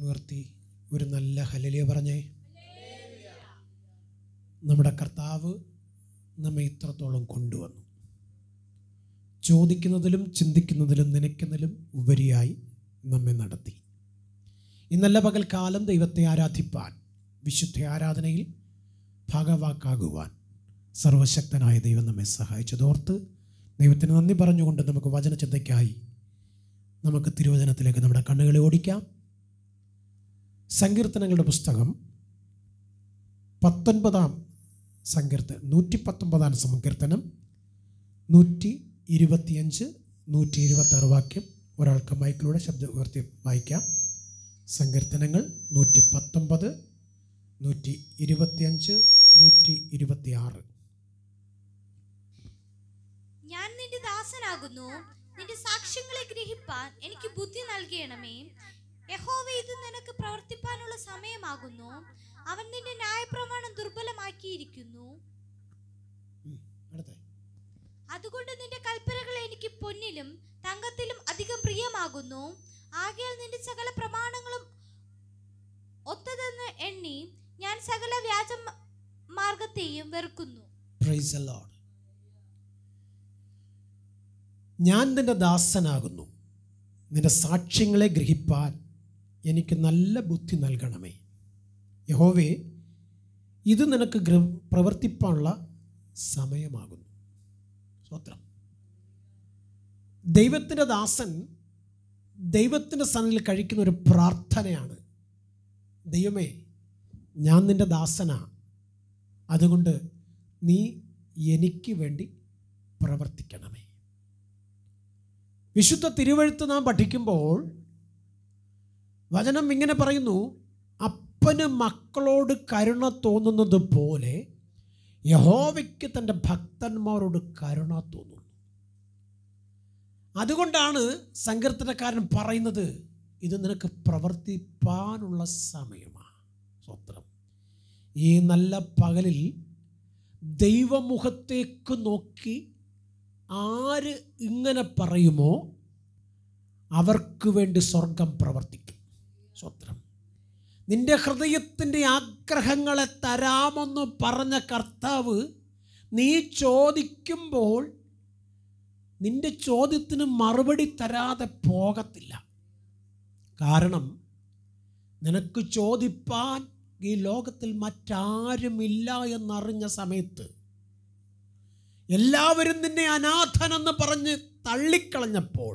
കണ്ണുയർത്തി ഒരു നല്ല ഹലലിയ പറഞ്ഞേ നമ്മുടെ കർത്താവ് നമ്മെ ഇത്രത്തോളം കൊണ്ടുവന്നു ചോദിക്കുന്നതിലും ചിന്തിക്കുന്നതിലും നനയ്ക്കുന്നതിലും ഉപരിയായി നമ്മെ നടത്തി ഇന്നല്ല പകൽ കാലം ദൈവത്തെ ആരാധിപ്പാൻ വിശുദ്ധ ആരാധനയിൽ ഭാഗവാക്കാകുവാൻ സർവശക്തനായ ദൈവം നമ്മെ സഹായിച്ചതോർത്ത് ദൈവത്തിന് നന്ദി പറഞ്ഞുകൊണ്ട് നമുക്ക് വചനചിന്തയ്ക്കായി നമുക്ക് തിരുവചനത്തിലേക്ക് നമ്മുടെ കണ്ണുകളെ ഓടിക്കാം സങ്കീർത്തനങ്ങളുടെ പുസ്തകം പത്തൊൻപതാം സങ്കീർത്തനം നൂറ്റി പത്തൊൻപതാം സങ്കീർത്തനം നൂറ്റി ഇരുപത്തിയഞ്ച് നൂറ്റി ഇരുപത്തി ആറ് വാക്യം ഒരാൾക്ക് മൈക്കിലൂടെ ശബ്ദം ഉയർത്തി വായിക്കാം സങ്കീർത്തനങ്ങൾ നൂറ്റി പത്തൊമ്പത് നൂറ്റി ഇരുപത്തിയഞ്ച് നൂറ്റി ഇരുപത്തി ആറ് ഞാൻ നിന്റെ ദാസനാകുന്നു നിന്റെ സാക്ഷ്യങ്ങളെ ഗ്രഹിപ്പാൻ എനിക്ക് ബുദ്ധി നൽകിയണമേ യഹോവ ഇത് നിനക്ക് പ്രവർത്തിപ്പാനുള്ള സമയമാകുന്നു അവൻ നിന്റെ ന്യായപ്രമാണം ദുർബലമാക്കിയിരിക്കുന്നു അതുകൊണ്ട് നിന്റെ കൽപ്പനകൾ എനിക്ക് പൊന്നിലും തങ്കത്തിലും അധികം പ്രിയമാകുന്നു ആകയാൽ നിന്റെ സകല പ്രമാണങ്ങളും ഒത്തതെന്ന് എണ്ണി ഞാൻ സകല വ്യാജ മാർഗത്തെയും വെറുക്കുന്നു ഞാൻ നിന്റെ ദാസനാകുന്നു നിന്റെ സാക്ഷ്യങ്ങളെ ഗ്രഹിപ്പാൻ എനിക്ക് നല്ല ബുദ്ധി നൽകണമേ യഹോവേ ഇത് നിനക്ക് പ്രവർത്തിപ്പാനുള്ള സമയമാകുന്നു സ്വത്രം ദൈവത്തിൻ്റെ ദാസൻ ദൈവത്തിൻ്റെ സന്നിധിയിൽ കഴിക്കുന്ന ഒരു പ്രാർത്ഥനയാണ് ദൈവമേ ഞാൻ നിൻ്റെ ദാസനാ അതുകൊണ്ട് നീ എനിക്ക് വേണ്ടി പ്രവർത്തിക്കണമേ വിശുദ്ധ തിരുവഴുത്ത് നാം പഠിക്കുമ്പോൾ വചനം ഇങ്ങനെ പറയുന്നു അപ്പന് മക്കളോട് കരുണ തോന്നുന്നത് പോലെ യഹോവയ്ക്ക് തൻ്റെ ഭക്തന്മാരോട് കരുണ തോന്നുന്നു അതുകൊണ്ടാണ് സങ്കീർത്തനക്കാരൻ പറയുന്നത് ഇത് നിനക്ക് പ്രവർത്തിപ്പാനുള്ള സമയമാണ് സ്വത്രം ഈ നല്ല പകലിൽ ദൈവമുഖത്തേക്ക് നോക്കി ആര് ഇങ്ങനെ പറയുമോ അവർക്ക് വേണ്ടി സ്വർഗം പ്രവർത്തിക്കും സ്വത്രം നിന്റെ ഹൃദയത്തിൻ്റെ ആഗ്രഹങ്ങളെ തരാമെന്ന് പറഞ്ഞ കർത്താവ് നീ ചോദിക്കുമ്പോൾ നിന്റെ ചോദ്യത്തിന് മറുപടി തരാതെ പോകത്തില്ല കാരണം നിനക്ക് ചോദിപ്പാൻ ഈ ലോകത്തിൽ മറ്റാരുമില്ല എന്നറിഞ്ഞ സമയത്ത് എല്ലാവരും നിന്നെ അനാഥനെന്ന് പറഞ്ഞ് തള്ളിക്കളഞ്ഞപ്പോൾ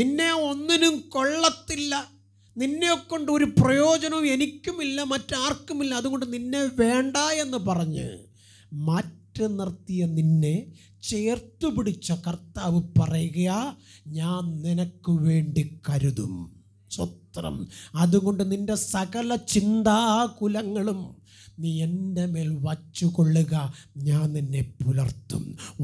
നിന്നെ ഒന്നിനും കൊള്ളത്തില്ല നിന്നെ കൊണ്ട് ഒരു പ്രയോജനവും എനിക്കുമില്ല മറ്റാർക്കുമില്ല അതുകൊണ്ട് നിന്നെ വേണ്ട എന്ന് പറഞ്ഞ് മാറ്റി നിർത്തിയ നിന്നെ ചേർത്ത് പിടിച്ച കർത്താവ് പറയുക ഞാൻ നിനക്ക് വേണ്ടി കരുതും സ്വത്ത് മാത്രം അതുകൊണ്ട് നിൻ്റെ സകല ചിന്താകുലങ്ങളും നീ എൻ്റെ മേൽ വച്ചുകൊള്ളുക ഞാൻ നിന്നെ പുലർത്തും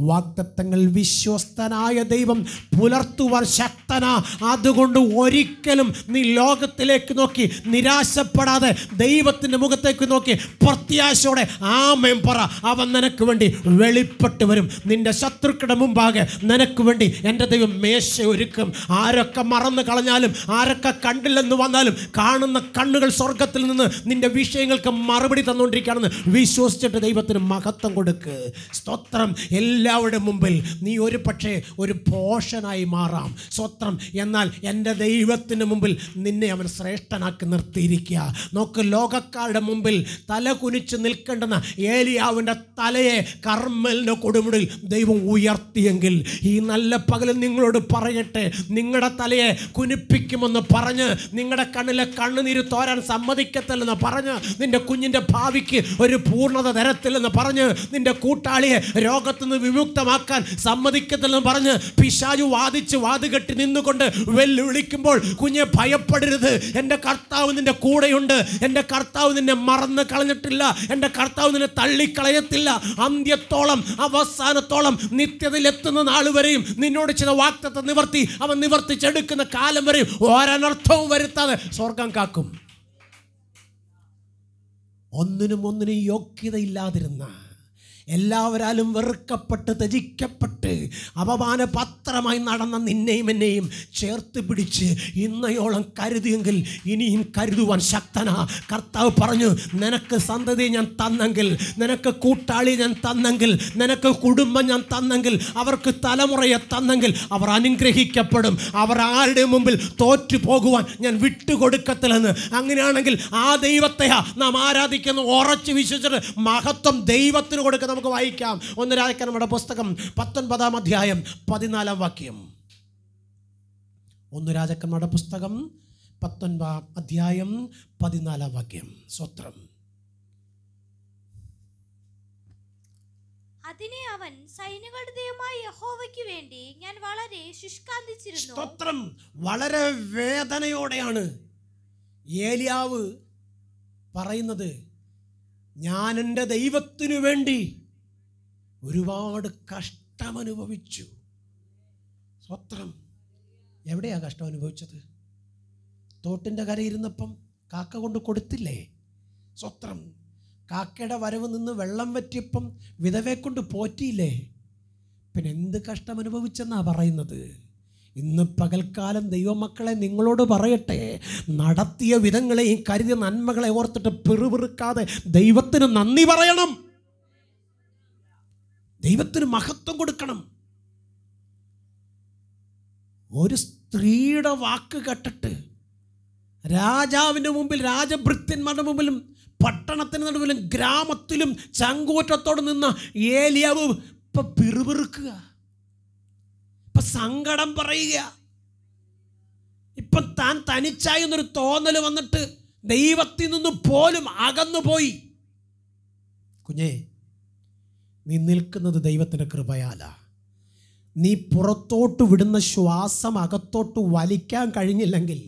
വാക്തത്വങ്ങൾ വിശ്വസ്തനായ ദൈവം പുലർത്തുവാൻ ശക്തനാ അതുകൊണ്ട് ഒരിക്കലും നീ ലോകത്തിലേക്ക് നോക്കി നിരാശപ്പെടാതെ ദൈവത്തിൻ്റെ മുഖത്തേക്ക് നോക്കി പ്രത്യാശയോടെ ആ മെമ്പറ അവൻ നിനക്ക് വേണ്ടി വെളിപ്പെട്ട് വരും നിൻ്റെ ശത്രുക്കളുടെ മുമ്പാകെ നിനക്ക് വേണ്ടി എൻ്റെ ദൈവം മേശ ഒരുക്കും ആരൊക്കെ മറന്നു കളഞ്ഞാലും ആരൊക്കെ കണ്ടില്ല എന്ന് വന്നാലും കാണുന്ന കണ്ണുകൾ സ്വർഗത്തിൽ നിന്ന് നിന്റെ വിഷയങ്ങൾക്ക് മറുപടി തന്നുകൊണ്ടിരിക്കുകയാണെന്ന് വിശ്വസിച്ചിട്ട് ദൈവത്തിന് മഹത്വം കൊടുക്ക് സ്തോത്രം എല്ലാവരുടെ മുമ്പിൽ നീ ഒരു പക്ഷേ ഒരു പോഷനായി മാറാം സ്തോത്രം എന്നാൽ എൻ്റെ ദൈവത്തിന് മുമ്പിൽ നിന്നെ അവൻ ശ്രേഷ്ഠനാക്കി നിർത്തിയിരിക്കുക നോക്ക് ലോകക്കാരുടെ മുമ്പിൽ തല കുനിച്ച് നിൽക്കേണ്ടെന്ന ഏലിയാവിൻ്റെ തലയെ കർമ്മലിൻ്റെ കൊടുമുടിൽ ദൈവം ഉയർത്തിയെങ്കിൽ ഈ നല്ല പകൽ നിങ്ങളോട് പറയട്ടെ നിങ്ങളുടെ തലയെ കുനിപ്പിക്കുമെന്ന് പറഞ്ഞ് നിങ്ങളുടെ കണ്ണിലെ കണ്ണുനീര് തോരാൻ സമ്മതിക്കത്തില്ലെന്ന് പറഞ്ഞ് നിന്റെ കുഞ്ഞിൻ്റെ ഭാവിക്ക് ഒരു പൂർണ്ണത തരത്തില്ലെന്ന് പറഞ്ഞ് നിന്റെ കൂട്ടാളിയെ രോഗത്തുനിന്ന് വിമുക്തമാക്കാൻ സമ്മതിക്കത്തില്ലെന്ന് പറഞ്ഞ് പിശാജു വാദിച്ച് വാതുകെട്ടി നിന്നുകൊണ്ട് വെല്ലുവിളിക്കുമ്പോൾ കുഞ്ഞെ ഭയപ്പെടരുത് എൻ്റെ കർത്താവ് നിന്റെ കൂടെയുണ്ട് എൻ്റെ കർത്താവ് നിന്നെ മറന്ന് കളഞ്ഞിട്ടില്ല എൻ്റെ കർത്താവ് നിന്നെ തള്ളിക്കളയത്തില്ല അന്ത്യത്തോളം അവസാനത്തോളം നിത്യതയിലെത്തുന്ന നാൾ വരെയും നിന്നോട് ചില വാക്തത്തെ നിവർത്തി അവൻ നിവർത്തിച്ചെടുക്കുന്ന കാലം വരെയും ഒരനർത്ഥവും വരുത്താതെ സ്വർഗം കാക്കും ഒന്നിനും ഒന്നിനും യോഗ്യതയില്ലാതിരുന്നാൽ എല്ലാവരാലും വെറുക്കപ്പെട്ട് ത്യജിക്കപ്പെട്ട് അപമാന പത്രമായി നടന്ന നിന്നെയും എന്നെയും ചേർത്ത് പിടിച്ച് ഇന്നയോളം കരുതിയെങ്കിൽ ഇനിയും കരുതുവാൻ ശക്തനാ കർത്താവ് പറഞ്ഞു നിനക്ക് സന്തതി ഞാൻ തന്നെങ്കിൽ നിനക്ക് കൂട്ടാളി ഞാൻ തന്നെങ്കിൽ നിനക്ക് കുടുംബം ഞാൻ തന്നെങ്കിൽ അവർക്ക് തലമുറയെ തന്നെങ്കിൽ അവർ അനുഗ്രഹിക്കപ്പെടും അവർ ആരുടെ മുമ്പിൽ തോറ്റു പോകുവാൻ ഞാൻ വിട്ടുകൊടുക്കത്തില്ലെന്ന് അങ്ങനെയാണെങ്കിൽ ആ ദൈവത്തെയാ നാം ആരാധിക്കുന്നു ഉറച്ച് വിശ്വസിച്ചിട്ട് മഹത്വം ദൈവത്തിന് കൊടുക്കുന്ന നമുക്ക് വായിക്കാം ഒന്ന് രാജക്കാരന്മാരുടെ പുസ്തകം പത്തൊൻപതാം അധ്യായം പതിനാലാം വാക്യം ഒന്ന് രാജക്കന്മാരുടെ പുസ്തകം പത്തൊൻപതാം അധ്യായം പതിനാലാം വാക്യം സ്വത്രം അതിനെ അവൻ സൈന്യങ്ങളുടെ ദൈവമായ യഹോവയ്ക്ക് വേണ്ടി ഞാൻ വളരെ ശുഷ്കാന്തിച്ചിരുന്നു സ്തോത്രം വളരെ വേദനയോടെയാണ് ഏലിയാവ് പറയുന്നത് ഞാൻ എൻ്റെ ദൈവത്തിനു വേണ്ടി ഒരുപാട് കഷ്ടമനുഭവിച്ചു സ്വത്രം എവിടെയാ കഷ്ടം അനുഭവിച്ചത് തോട്ടിൻ്റെ കരയിരുന്നപ്പം കാക്ക കൊണ്ട് കൊടുത്തില്ലേ സ്വത്രം കാക്കയുടെ വരവ് നിന്ന് വെള്ളം വറ്റിയപ്പം വിധവയെ കൊണ്ട് പോറ്റിയില്ലേ പിന്നെ എന്ത് കഷ്ടം അനുഭവിച്ചെന്നാണ് പറയുന്നത് ഇന്ന് പകൽക്കാലം ദൈവമക്കളെ നിങ്ങളോട് പറയട്ടെ നടത്തിയ വിധങ്ങളെയും കരുതിയ നന്മകളെ ഓർത്തിട്ട് പെറുപെറുക്കാതെ ദൈവത്തിന് നന്ദി പറയണം ദൈവത്തിന് മഹത്വം കൊടുക്കണം ഒരു സ്ത്രീയുടെ വാക്ക് കേട്ടിട്ട് രാജാവിൻ്റെ മുമ്പിൽ രാജഭൃത്യന്മാരുടെ മുമ്പിലും പട്ടണത്തിന് നടുവിലും ഗ്രാമത്തിലും ചങ്കൂറ്റത്തോട് നിന്ന ഏലിയാവ് ഇപ്പം പിറുപിറുക്കുക ഇപ്പം സങ്കടം പറയുക ഇപ്പം താൻ തനിച്ചായി എന്നൊരു തോന്നൽ വന്നിട്ട് ദൈവത്തിൽ നിന്ന് പോലും അകന്നുപോയി കുഞ്ഞേ നീ നിൽക്കുന്നത് ദൈവത്തിൻ്റെ കൃപയാലാ നീ പുറത്തോട്ട് വിടുന്ന ശ്വാസം അകത്തോട്ട് വലിക്കാൻ കഴിഞ്ഞില്ലെങ്കിൽ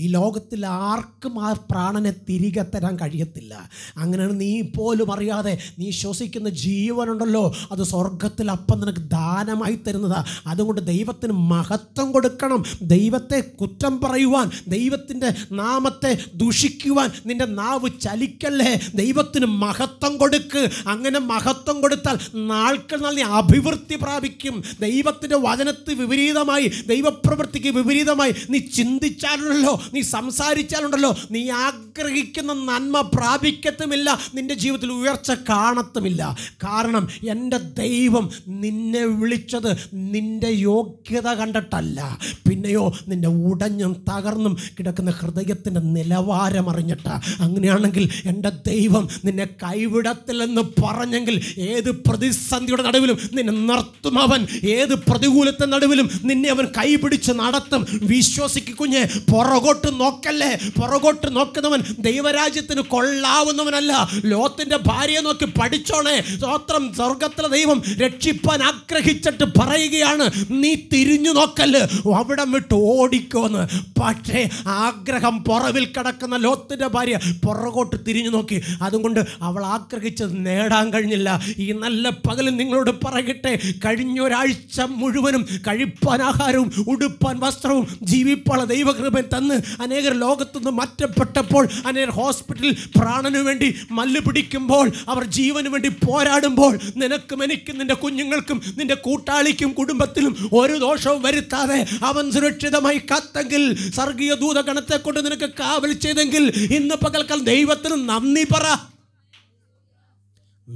ഈ ലോകത്തിൽ ആർക്കും ആ പ്രാണനെ തിരികെ തരാൻ കഴിയത്തില്ല അങ്ങനെയാണ് നീ പോലും അറിയാതെ നീ ശ്വസിക്കുന്ന ജീവനുണ്ടല്ലോ അത് സ്വർഗത്തിൽ അപ്പം നിനക്ക് ദാനമായി തരുന്നതാ അതുകൊണ്ട് ദൈവത്തിന് മഹത്വം കൊടുക്കണം ദൈവത്തെ കുറ്റം പറയുവാൻ ദൈവത്തിൻ്റെ നാമത്തെ ദുഷിക്കുവാൻ നിൻ്റെ നാവ് ചലിക്കല്ലേ ദൈവത്തിന് മഹത്വം കൊടുക്ക് അങ്ങനെ മഹത്വം കൊടുത്താൽ നാൾ നീ അഭിവൃദ്ധി പ്രാപിക്കും ദൈവത്തിൻ്റെ വചനത്തിന് വിപരീതമായി ദൈവപ്രവൃത്തിക്ക് വിപരീതമായി നീ ചിന്തിച്ചാലല്ലോ നീ സംസാരിച്ചാലുണ്ടല്ലോ നീ ആഗ്രഹിക്കുന്ന നന്മ പ്രാപിക്കത്തുമില്ല നിൻ്റെ ജീവിതത്തിൽ ഉയർച്ച കാണത്തുമില്ല കാരണം എൻ്റെ ദൈവം നിന്നെ വിളിച്ചത് നിൻ്റെ യോഗ്യത കണ്ടിട്ടല്ല പിന്നെയോ നിൻ്റെ ഉടഞ്ഞും തകർന്നും കിടക്കുന്ന ഹൃദയത്തിൻ്റെ നിലവാരം അറിഞ്ഞിട്ട് അങ്ങനെയാണെങ്കിൽ എൻ്റെ ദൈവം നിന്നെ കൈവിടത്തില്ലെന്ന് പറഞ്ഞെങ്കിൽ ഏത് പ്രതിസന്ധിയുടെ നടുവിലും നിന്നെ നിർത്തും അവൻ ഏത് പ്രതികൂലത്തെ നടുവിലും നിന്നെ അവൻ കൈപിടിച്ച് നടത്തും വിശ്വസിക്കുഞ്ഞെ പുറകോട്ട് പുറകോട്ട് നോക്കല്ലേ പുറകോട്ട് നോക്കുന്നവൻ ദൈവരാജ്യത്തിന് കൊള്ളാവുന്നവനല്ല ലോത്തിൻ്റെ ഭാര്യയെ നോക്കി പഠിച്ചോണേ സ്വത്രം സ്വർഗത്തിലെ ദൈവം രക്ഷിപ്പാൻ ആഗ്രഹിച്ചിട്ട് പറയുകയാണ് നീ തിരിഞ്ഞു നോക്കല്ല് അവിടം വിട്ട് ഓടിക്കോന്ന് പക്ഷേ ആഗ്രഹം പുറവിൽ കിടക്കുന്ന ലോത്തിൻ്റെ ഭാര്യ പുറകോട്ട് തിരിഞ്ഞു നോക്കി അതുകൊണ്ട് അവൾ ആഗ്രഹിച്ചത് നേടാൻ കഴിഞ്ഞില്ല ഈ നല്ല പകലിൽ നിങ്ങളോട് പറയട്ടെ കഴിഞ്ഞൊരാഴ്ച മുഴുവനും കഴിപ്പാൻ ആഹാരവും ഉടുപ്പാൻ വസ്ത്രവും ജീവിപ്പാള ദൈവകൃപൻ തന്ന് അനേകർ നിന്ന് മാറ്റപ്പെട്ടപ്പോൾ അനേകർ ഹോസ്പിറ്റലിൽ പ്രാണനു വേണ്ടി മല്ല് പിടിക്കുമ്പോൾ അവർ ജീവന് വേണ്ടി പോരാടുമ്പോൾ നിനക്കും എനിക്കും നിന്റെ കുഞ്ഞുങ്ങൾക്കും നിന്റെ കൂട്ടാളിക്കും കുടുംബത്തിലും ഒരു ദോഷവും വരുത്താതെ അവൻ സുരക്ഷിതമായി കാത്തെങ്കിൽ സർഗീയ ദൂതഗണത്തെ കൊണ്ട് നിനക്ക് കാവൽ ചെയ്തെങ്കിൽ ഇന്ന് പകൽക്കാൽ ദൈവത്തിന് നന്ദി പറ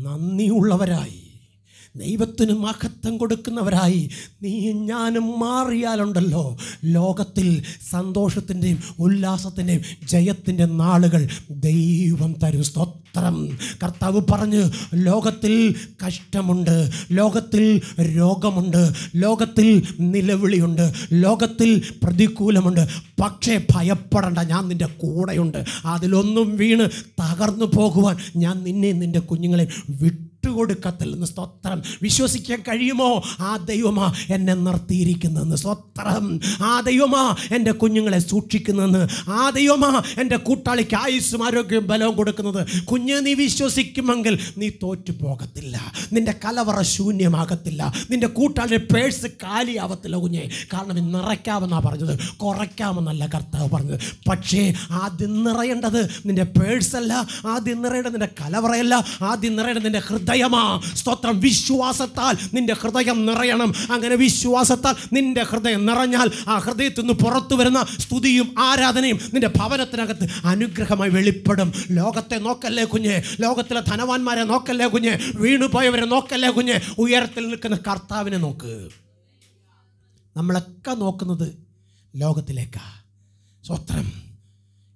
നന്ദിയുള്ളവരായി ദൈവത്തിന് മഹത്വം കൊടുക്കുന്നവരായി നീയും ഞാനും മാറിയാലുണ്ടല്ലോ ലോകത്തിൽ സന്തോഷത്തിൻ്റെയും ഉല്ലാസത്തിൻ്റെയും ജയത്തിൻ്റെ നാളുകൾ ദൈവം തരും സ്തോത്രം കർത്താവ് പറഞ്ഞ് ലോകത്തിൽ കഷ്ടമുണ്ട് ലോകത്തിൽ രോഗമുണ്ട് ലോകത്തിൽ നിലവിളിയുണ്ട് ലോകത്തിൽ പ്രതികൂലമുണ്ട് പക്ഷേ ഭയപ്പെടേണ്ട ഞാൻ നിൻ്റെ കൂടെയുണ്ട് അതിലൊന്നും വീണ് തകർന്നു പോകുവാൻ ഞാൻ നിന്നെയും നിൻ്റെ കുഞ്ഞുങ്ങളെ വിട്ടു വിട്ടുകൊടുക്കത്തിൽ സ്തോത്രം വിശ്വസിക്കാൻ കഴിയുമോ ആ ദൈവമാ എന്നെ നിർത്തിയിരിക്കുന്നതെന്ന് സ്തോത്രം ആ ദൈവമാ എൻ്റെ കുഞ്ഞുങ്ങളെ സൂക്ഷിക്കുന്നതെന്ന് ആ ദൈവമാ എൻ്റെ കൂട്ടാളിക്ക് ആയുസ്സും ആരോഗ്യവും ബലവും കൊടുക്കുന്നത് കുഞ്ഞ് നീ വിശ്വസിക്കുമെങ്കിൽ നീ തോറ്റു പോകത്തില്ല നിൻ്റെ കലവറ ശൂന്യമാകത്തില്ല നിൻ്റെ കൂട്ടാളിയുടെ പേഴ്സ് കാലിയാവത്തില്ല കുഞ്ഞെ കാരണം നിറയ്ക്കാമെന്നാണ് പറഞ്ഞത് കുറയ്ക്കാമെന്നല്ല കർത്താവ് പറഞ്ഞത് പക്ഷേ ആദ്യം നിറയേണ്ടത് നിൻ്റെ പേഴ്സല്ല ആദ്യം നിറയേണ്ടത് നിൻ്റെ കലവറയല്ല ആദ്യം നിറയേണ്ടത് നിൻ്റെ ഹൃദയം ഹൃദയമാ സ്തോത്രം വിശ്വാസത്താൽ നിന്റെ ഹൃദയം നിറയണം അങ്ങനെ വിശ്വാസത്താൽ നിന്റെ ഹൃദയം നിറഞ്ഞാൽ ആ ഹൃദയത്തിൽ നിന്ന് പുറത്തു വരുന്ന സ്തുതിയും ആരാധനയും നിന്റെ ഭവനത്തിനകത്ത് അനുഗ്രഹമായി വെളിപ്പെടും ലോകത്തെ നോക്കല്ലേ കുഞ്ഞ് ലോകത്തിലെ ധനവാന്മാരെ നോക്കല്ലേ കുഞ്ഞ് വീണുപോയവരെ നോക്കല്ലേ കുഞ്ഞ് ഉയരത്തിൽ നിൽക്കുന്ന കർത്താവിനെ നോക്ക് നമ്മളൊക്കെ നോക്കുന്നത് ലോകത്തിലേക്കാ സ്വത്രം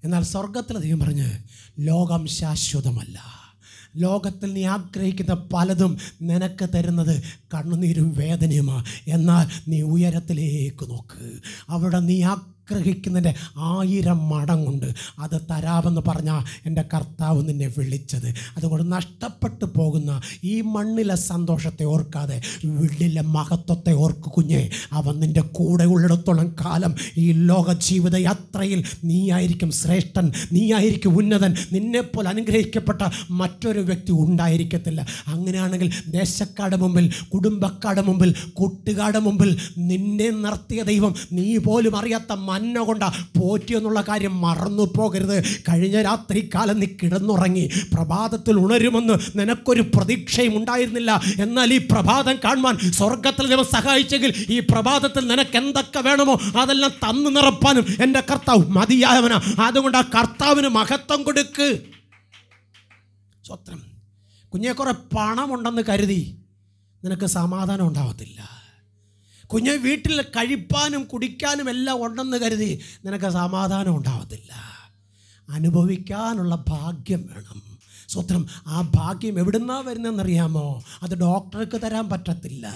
എന്നാൽ സ്വർഗത്തിലധികം ദൈവം പറഞ്ഞ് ലോകം ശാശ്വതമല്ല ലോകത്തിൽ നീ ആഗ്രഹിക്കുന്ന പലതും നിനക്ക് തരുന്നത് കണ്ണുനീരും വേദനയുമാണ് എന്നാൽ നീ ഉയരത്തിലേക്ക് നോക്ക് അവിടെ നീ ആ അനുഗ്രഹിക്കുന്നതിൻ്റെ ആയിരം മടങ്ങുണ്ട് അത് തരാമെന്ന് പറഞ്ഞാൽ എൻ്റെ കർത്താവ് നിന്നെ വിളിച്ചത് അതുകൊണ്ട് നഷ്ടപ്പെട്ടു പോകുന്ന ഈ മണ്ണിലെ സന്തോഷത്തെ ഓർക്കാതെ വീട്ടിലെ മഹത്വത്തെ ഓർക്ക് കുഞ്ഞേ അവൻ നിൻ്റെ കൂടെ ഉള്ളിടത്തോളം കാലം ഈ ലോക ജീവിതയാത്രയിൽ നീയായിരിക്കും ശ്രേഷ്ഠൻ നീയായിരിക്കും ഉന്നതൻ നിന്നെപ്പോലെ അനുഗ്രഹിക്കപ്പെട്ട മറ്റൊരു വ്യക്തി ഉണ്ടായിരിക്കത്തില്ല അങ്ങനെയാണെങ്കിൽ ദേശക്കാട് മുമ്പിൽ കുടുംബക്കാട് മുമ്പിൽ കൂട്ടുകാട് മുമ്പിൽ നിന്നെ നിർത്തിയ ദൈവം നീ പോലും അറിയാത്ത നന്ന കൊണ്ട പോറ്റി എന്നുള്ള കാര്യം മറന്നു പോകരുത് കഴിഞ്ഞ കാലം നീ കിടന്നുറങ്ങി പ്രഭാതത്തിൽ ഉണരുമെന്ന് നിനക്കൊരു പ്രതീക്ഷയും ഉണ്ടായിരുന്നില്ല എന്നാൽ ഈ പ്രഭാതം കാണുവാൻ സ്വർഗത്തിൽ ദൈവം സഹായിച്ചെങ്കിൽ ഈ പ്രഭാതത്തിൽ നിനക്ക് എന്തൊക്കെ വേണമോ അതെല്ലാം തന്നു നിറപ്പാനും എൻ്റെ കർത്താവ് മതിയായവന അതുകൊണ്ട് ആ കർത്താവിന് മഹത്വം കൊടുക്ക് സ്വത്രം കുഞ്ഞെ കുറേ പണമുണ്ടെന്ന് കരുതി നിനക്ക് സമാധാനം ഉണ്ടാവത്തില്ല കുഞ്ഞ് വീട്ടിൽ കഴിപ്പാനും കുടിക്കാനും എല്ലാം ഉണ്ടെന്ന് കരുതി നിനക്ക് സമാധാനം ഉണ്ടാവത്തില്ല അനുഭവിക്കാനുള്ള ഭാഗ്യം വേണം സ്വത്രം ആ ഭാഗ്യം എവിടുന്നാ വരുന്നതെന്നറിയാമോ അത് ഡോക്ടർക്ക് തരാൻ പറ്റത്തില്ല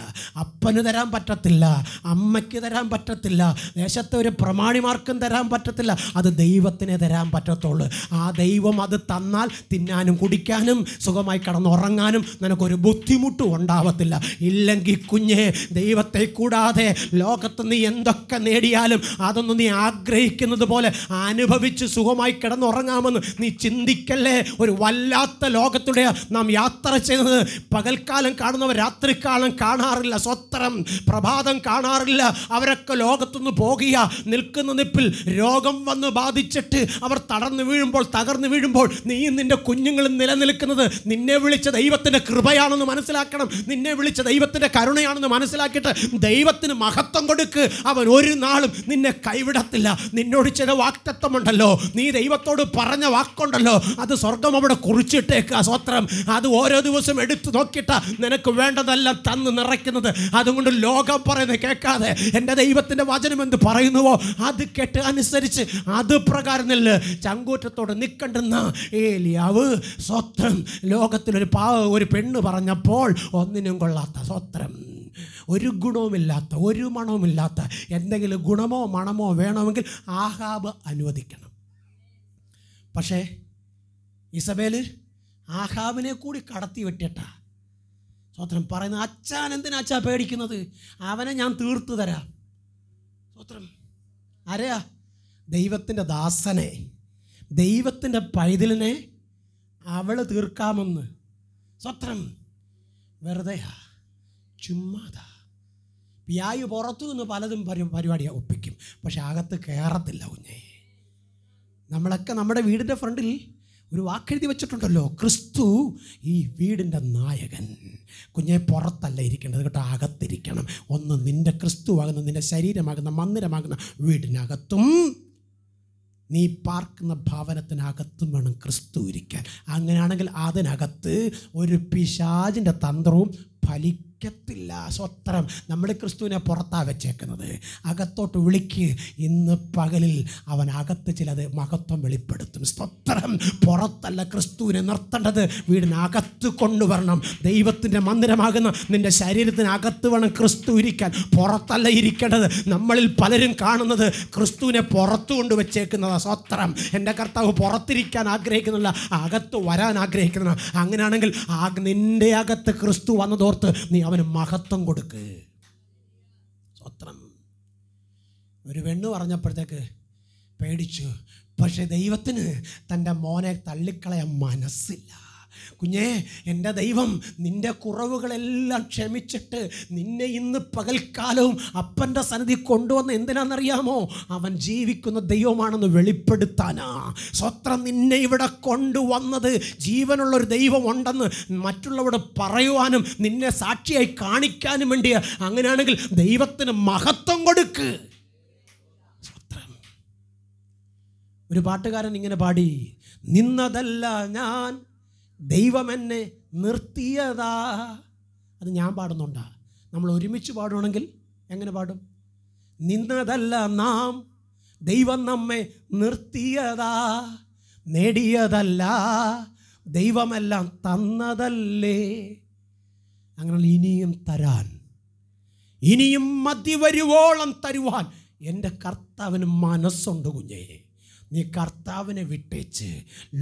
അപ്പന് തരാൻ പറ്റത്തില്ല അമ്മയ്ക്ക് തരാൻ പറ്റത്തില്ല ദേശത്തെ ഒരു പ്രമാണിമാർക്കും തരാൻ പറ്റത്തില്ല അത് ദൈവത്തിനെ തരാൻ പറ്റത്തുള്ളൂ ആ ദൈവം അത് തന്നാൽ തിന്നാനും കുടിക്കാനും സുഖമായി കടന്നുറങ്ങാനും നിനക്കൊരു ബുദ്ധിമുട്ടും ഉണ്ടാവത്തില്ല ഇല്ലെങ്കിൽ കുഞ്ഞെ ദൈവത്തെ കൂടാതെ ലോകത്ത് നീ എന്തൊക്കെ നേടിയാലും അതൊന്നും നീ ആഗ്രഹിക്കുന്നത് പോലെ അനുഭവിച്ച് സുഖമായി കിടന്നുറങ്ങാമെന്ന് നീ ചിന്തിക്കല്ലേ ഒരു വല്ലാ കാണാത്ത ലോകത്തിലൂടെ നാം യാത്ര ചെയ്യുന്നത് പകൽക്കാലം കാണുന്നവർ രാത്രിക്കാലം കാണാറില്ല സ്വത്തരം പ്രഭാതം കാണാറില്ല അവരൊക്കെ ലോകത്തുനിന്ന് പോകുക നിൽക്കുന്ന നിപ്പിൽ രോഗം വന്ന് ബാധിച്ചിട്ട് അവർ തടർന്നു വീഴുമ്പോൾ തകർന്നു വീഴുമ്പോൾ നീ നിൻ്റെ കുഞ്ഞുങ്ങളും നിലനിൽക്കുന്നത് നിന്നെ വിളിച്ച ദൈവത്തിൻ്റെ കൃപയാണെന്ന് മനസ്സിലാക്കണം നിന്നെ വിളിച്ച ദൈവത്തിൻ്റെ കരുണയാണെന്ന് മനസ്സിലാക്കിയിട്ട് ദൈവത്തിന് മഹത്വം കൊടുക്ക് അവൻ ഒരു നാളും നിന്നെ കൈവിടത്തില്ല നിന്നോട് ചില വാക്തത്വമുണ്ടല്ലോ നീ ദൈവത്തോട് പറഞ്ഞ വാക്കുണ്ടല്ലോ അത് സ്വർഗം അവിടെ കുറിച്ച് കുഴിച്ചിട്ടേക്ക സ്വത്രം അത് ഓരോ ദിവസം എടുത്തു നോക്കിയിട്ട നിനക്ക് വേണ്ടതെല്ലാം തന്ന് നിറയ്ക്കുന്നത് അതുകൊണ്ട് ലോകം പറയുന്നത് കേൾക്കാതെ എൻ്റെ ദൈവത്തിൻ്റെ വചനം എന്ത് പറയുന്നുവോ അത് കേട്ട് അനുസരിച്ച് അത് പ്രകാരം നില്ല് ചങ്കൂറ്റത്തോടെ നിൽക്കണ്ടെന്ന ഏലിയാവ് സ്വത്രം ലോകത്തിലൊരു പാവ ഒരു പെണ്ണ് പറഞ്ഞപ്പോൾ ഒന്നിനും കൊള്ളാത്ത സ്വത്രം ഒരു ഗുണവുമില്ലാത്ത ഒരു മണവുമില്ലാത്ത എന്തെങ്കിലും ഗുണമോ മണമോ വേണമെങ്കിൽ ആഹാബ് അനുവദിക്കണം പക്ഷേ ഇസബേൽ ആഹാബിനെ കൂടി കടത്തി വെട്ടിട്ട സ്വത്രം പറയുന്ന അച്ഛൻ എന്തിനാ അച്ഛാ പേടിക്കുന്നത് അവനെ ഞാൻ തീർത്തു തരാം സ്വത്രം ആരെയാ ദൈവത്തിൻ്റെ ദാസനെ ദൈവത്തിൻ്റെ പൈതലിനെ അവൾ തീർക്കാമെന്ന് സ്വത്രം വെറുതെയാ ചുമ്മാതാ പിയായു പുറത്തു നിന്ന് പലതും പരി പരിപാടിയെ ഒപ്പിക്കും പക്ഷെ അകത്ത് കയറത്തില്ല കുഞ്ഞേ നമ്മളൊക്കെ നമ്മുടെ വീടിൻ്റെ ഫ്രണ്ടിൽ ഒരു വാക്കെഴുതി വെച്ചിട്ടുണ്ടല്ലോ ക്രിസ്തു ഈ വീടിൻ്റെ നായകൻ കുഞ്ഞെ പുറത്തല്ല ഇരിക്കേണ്ടത് കേട്ടോ അകത്തിരിക്കണം ഒന്ന് നിൻ്റെ ക്രിസ്തുവാകുന്ന നിൻ്റെ ശരീരമാകുന്ന മന്ദിരമാകുന്ന വീടിനകത്തും നീ പാർക്കുന്ന ഭവനത്തിനകത്തും വേണം ക്രിസ്തു ഇരിക്കാൻ അങ്ങനെയാണെങ്കിൽ അതിനകത്ത് ഒരു പിശാജിൻ്റെ തന്ത്രവും ഫലിക്കത്തില്ല സ്വത്രം നമ്മൾ ക്രിസ്തുവിനെ പുറത്താണ് വെച്ചേക്കുന്നത് അകത്തോട്ട് വിളിക്ക് ഇന്ന് പകലിൽ അവൻ അകത്ത് ചിലത് മഹത്വം വെളിപ്പെടുത്തും സ്വത്രം പുറത്തല്ല ക്രിസ്തുവിനെ നിർത്തേണ്ടത് വീടിനകത്ത് കൊണ്ടുവരണം ദൈവത്തിൻ്റെ മന്ദിരമാകുന്ന നിൻ്റെ ശരീരത്തിനകത്ത് വേണം ക്രിസ്തു ഇരിക്കാൻ പുറത്തല്ല ഇരിക്കേണ്ടത് നമ്മളിൽ പലരും കാണുന്നത് ക്രിസ്തുവിനെ പുറത്തു കൊണ്ട് വെച്ചേക്കുന്നത് സ്വത്രം എൻ്റെ കർത്താവ് പുറത്തിരിക്കാൻ ആഗ്രഹിക്കുന്നില്ല അകത്ത് വരാൻ ആഗ്രഹിക്കുന്നില്ല അങ്ങനെയാണെങ്കിൽ നിൻ്റെ അകത്ത് ക്രിസ്തു വന്നതോ ഓർത്ത് നീ അവന് മഹത്വം കൊടുക്ക് സ്വത്രം ഒരു പെണ്ണ് പറഞ്ഞപ്പോഴത്തേക്ക് പേടിച്ചു പക്ഷെ ദൈവത്തിന് തൻ്റെ മോനെ തള്ളിക്കളയാൻ മനസ്സില്ല കുഞ്ഞേ എൻ്റെ ദൈവം നിൻ്റെ കുറവുകളെല്ലാം ക്ഷമിച്ചിട്ട് നിന്നെ ഇന്ന് പകൽക്കാലവും അപ്പൻ്റെ സന്നിധി കൊണ്ടുവന്ന് എന്തിനാണെന്നറിയാമോ അവൻ ജീവിക്കുന്ന ദൈവമാണെന്ന് വെളിപ്പെടുത്താനാ സ്വത്രം നിന്നെ ഇവിടെ കൊണ്ടുവന്നത് ജീവനുള്ളൊരു ദൈവമുണ്ടെന്ന് മറ്റുള്ളവരോട് പറയുവാനും നിന്നെ സാക്ഷിയായി കാണിക്കാനും വേണ്ടിയ അങ്ങനെയാണെങ്കിൽ ദൈവത്തിന് മഹത്വം കൊടുക്ക് ഒരു പാട്ടുകാരൻ ഇങ്ങനെ പാടി നിന്നതല്ല ഞാൻ ദൈവം എന്നെ നിർത്തിയതാ അത് ഞാൻ പാടുന്നുണ്ടാ നമ്മൾ ഒരുമിച്ച് പാടുകയാണെങ്കിൽ എങ്ങനെ പാടും നിന്നതല്ല നാം ദൈവം നമ്മെ നിർത്തിയതാ നേടിയതല്ല ദൈവമെല്ലാം തന്നതല്ലേ അങ്ങനെ ഇനിയും തരാൻ ഇനിയും മതി വരുവോളം തരുവാൻ എൻ്റെ കർത്താവിന് മനസ്സുണ്ട് കുഞ്ഞേ നീ കർത്താവിനെ വിട്ടേച്ച്